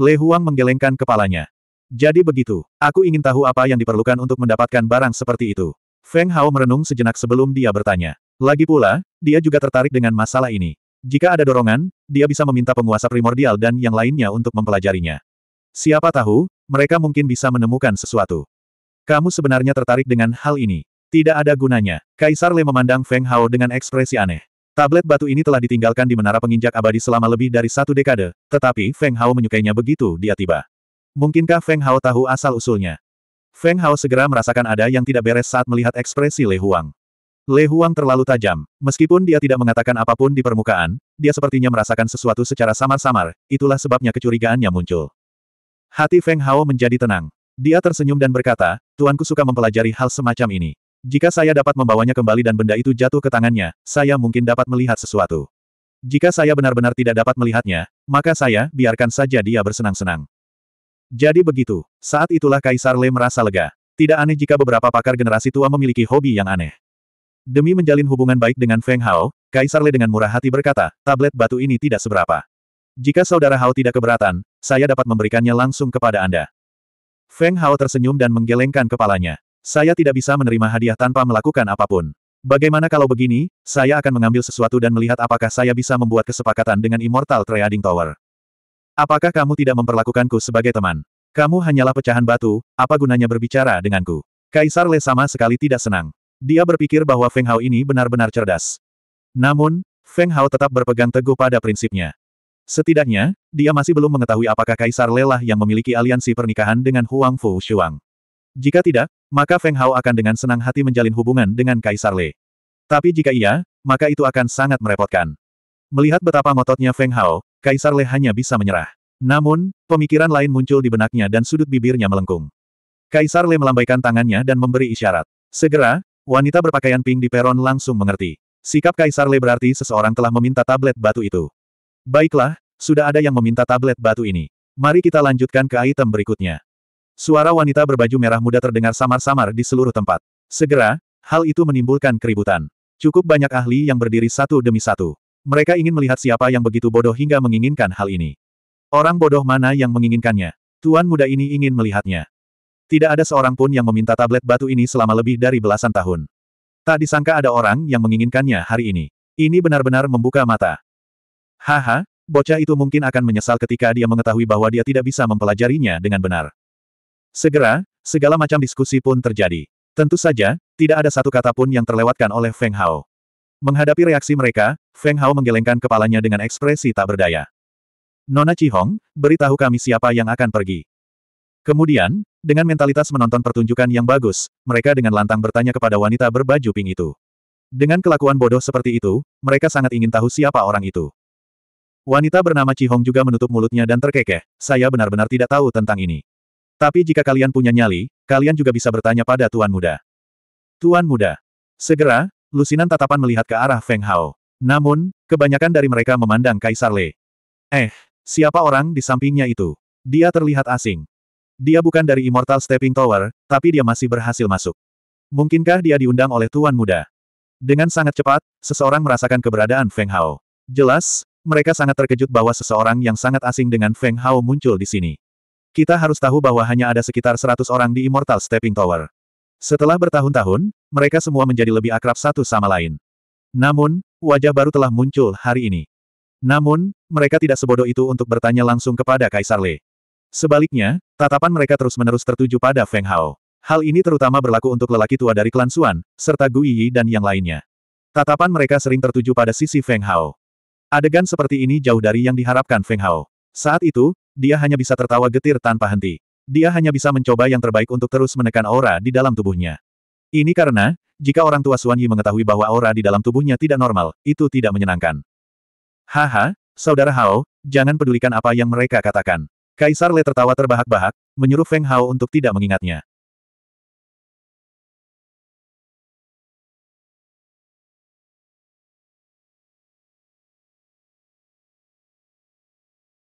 Le Huang menggelengkan kepalanya. Jadi begitu, aku ingin tahu apa yang diperlukan untuk mendapatkan barang seperti itu. Feng Hao merenung sejenak sebelum dia bertanya. Lagi pula, dia juga tertarik dengan masalah ini. Jika ada dorongan, dia bisa meminta penguasa primordial dan yang lainnya untuk mempelajarinya. Siapa tahu, mereka mungkin bisa menemukan sesuatu. Kamu sebenarnya tertarik dengan hal ini. Tidak ada gunanya. Kaisar Le memandang Feng Hao dengan ekspresi aneh. Tablet batu ini telah ditinggalkan di menara penginjak abadi selama lebih dari satu dekade, tetapi Feng Hao menyukainya begitu dia tiba. Mungkinkah Feng Hao tahu asal-usulnya? Feng Hao segera merasakan ada yang tidak beres saat melihat ekspresi Le Huang. Le Huang terlalu tajam. Meskipun dia tidak mengatakan apapun di permukaan, dia sepertinya merasakan sesuatu secara samar-samar, itulah sebabnya kecurigaannya muncul. Hati Feng Hao menjadi tenang. Dia tersenyum dan berkata, Tuanku suka mempelajari hal semacam ini. Jika saya dapat membawanya kembali dan benda itu jatuh ke tangannya, saya mungkin dapat melihat sesuatu. Jika saya benar-benar tidak dapat melihatnya, maka saya biarkan saja dia bersenang-senang. Jadi begitu, saat itulah Kaisar Le merasa lega. Tidak aneh jika beberapa pakar generasi tua memiliki hobi yang aneh. Demi menjalin hubungan baik dengan Feng Hao, Kaisar Le dengan murah hati berkata, tablet batu ini tidak seberapa. Jika saudara Hao tidak keberatan, saya dapat memberikannya langsung kepada Anda. Feng Hao tersenyum dan menggelengkan kepalanya. Saya tidak bisa menerima hadiah tanpa melakukan apapun. Bagaimana kalau begini, saya akan mengambil sesuatu dan melihat apakah saya bisa membuat kesepakatan dengan Immortal Trading Tower. Apakah kamu tidak memperlakukanku sebagai teman? Kamu hanyalah pecahan batu, apa gunanya berbicara denganku? Kaisar Le sama sekali tidak senang. Dia berpikir bahwa Feng Hao ini benar-benar cerdas. Namun, Feng Hao tetap berpegang teguh pada prinsipnya. Setidaknya, dia masih belum mengetahui apakah Kaisar Lelah yang memiliki aliansi pernikahan dengan Huang Fu Shuang. Jika tidak, maka Feng Hao akan dengan senang hati menjalin hubungan dengan Kaisar Le. Tapi jika iya, maka itu akan sangat merepotkan. Melihat betapa ngototnya Feng Hao, Kaisar Le hanya bisa menyerah. Namun, pemikiran lain muncul di benaknya dan sudut bibirnya melengkung. Kaisar Le melambaikan tangannya dan memberi isyarat. Segera, wanita berpakaian pink di peron langsung mengerti. Sikap Kaisar Le berarti seseorang telah meminta tablet batu itu. Baiklah, sudah ada yang meminta tablet batu ini. Mari kita lanjutkan ke item berikutnya. Suara wanita berbaju merah muda terdengar samar-samar di seluruh tempat. Segera, hal itu menimbulkan keributan. Cukup banyak ahli yang berdiri satu demi satu. Mereka ingin melihat siapa yang begitu bodoh hingga menginginkan hal ini. Orang bodoh mana yang menginginkannya? Tuan muda ini ingin melihatnya. Tidak ada seorang pun yang meminta tablet batu ini selama lebih dari belasan tahun. Tak disangka ada orang yang menginginkannya hari ini. Ini benar-benar membuka mata. Haha, bocah itu mungkin akan menyesal ketika dia mengetahui bahwa dia tidak bisa mempelajarinya dengan benar. Segera, segala macam diskusi pun terjadi. Tentu saja, tidak ada satu kata pun yang terlewatkan oleh Feng Hao. Menghadapi reaksi mereka, Feng Hao menggelengkan kepalanya dengan ekspresi tak berdaya. Nona Cihong, beritahu kami siapa yang akan pergi. Kemudian, dengan mentalitas menonton pertunjukan yang bagus, mereka dengan lantang bertanya kepada wanita berbaju pink itu. Dengan kelakuan bodoh seperti itu, mereka sangat ingin tahu siapa orang itu. Wanita bernama Cihong juga menutup mulutnya dan terkekeh, saya benar-benar tidak tahu tentang ini. Tapi jika kalian punya nyali, kalian juga bisa bertanya pada Tuan Muda. Tuan Muda. Segera, lusinan tatapan melihat ke arah Feng Hao. Namun, kebanyakan dari mereka memandang Kaisar Le. Eh, siapa orang di sampingnya itu? Dia terlihat asing. Dia bukan dari Immortal Stepping Tower, tapi dia masih berhasil masuk. Mungkinkah dia diundang oleh Tuan Muda? Dengan sangat cepat, seseorang merasakan keberadaan Feng Hao. Jelas, mereka sangat terkejut bahwa seseorang yang sangat asing dengan Feng Hao muncul di sini. Kita harus tahu bahwa hanya ada sekitar 100 orang di Immortal Stepping Tower. Setelah bertahun-tahun, mereka semua menjadi lebih akrab satu sama lain. Namun, wajah baru telah muncul hari ini. Namun, mereka tidak sebodoh itu untuk bertanya langsung kepada Kaisar Le. Sebaliknya, tatapan mereka terus-menerus tertuju pada Feng Hao. Hal ini terutama berlaku untuk lelaki tua dari klan Suan, serta Gu Yi dan yang lainnya. Tatapan mereka sering tertuju pada sisi Feng Hao. Adegan seperti ini jauh dari yang diharapkan Feng Hao. Saat itu, dia hanya bisa tertawa getir tanpa henti. Dia hanya bisa mencoba yang terbaik untuk terus menekan aura di dalam tubuhnya. Ini karena, jika orang tua Suan Yi mengetahui bahwa aura di dalam tubuhnya tidak normal, itu tidak menyenangkan. Haha, saudara Hao, jangan pedulikan apa yang mereka katakan. Kaisar Le tertawa terbahak-bahak, menyuruh Feng Hao untuk tidak mengingatnya.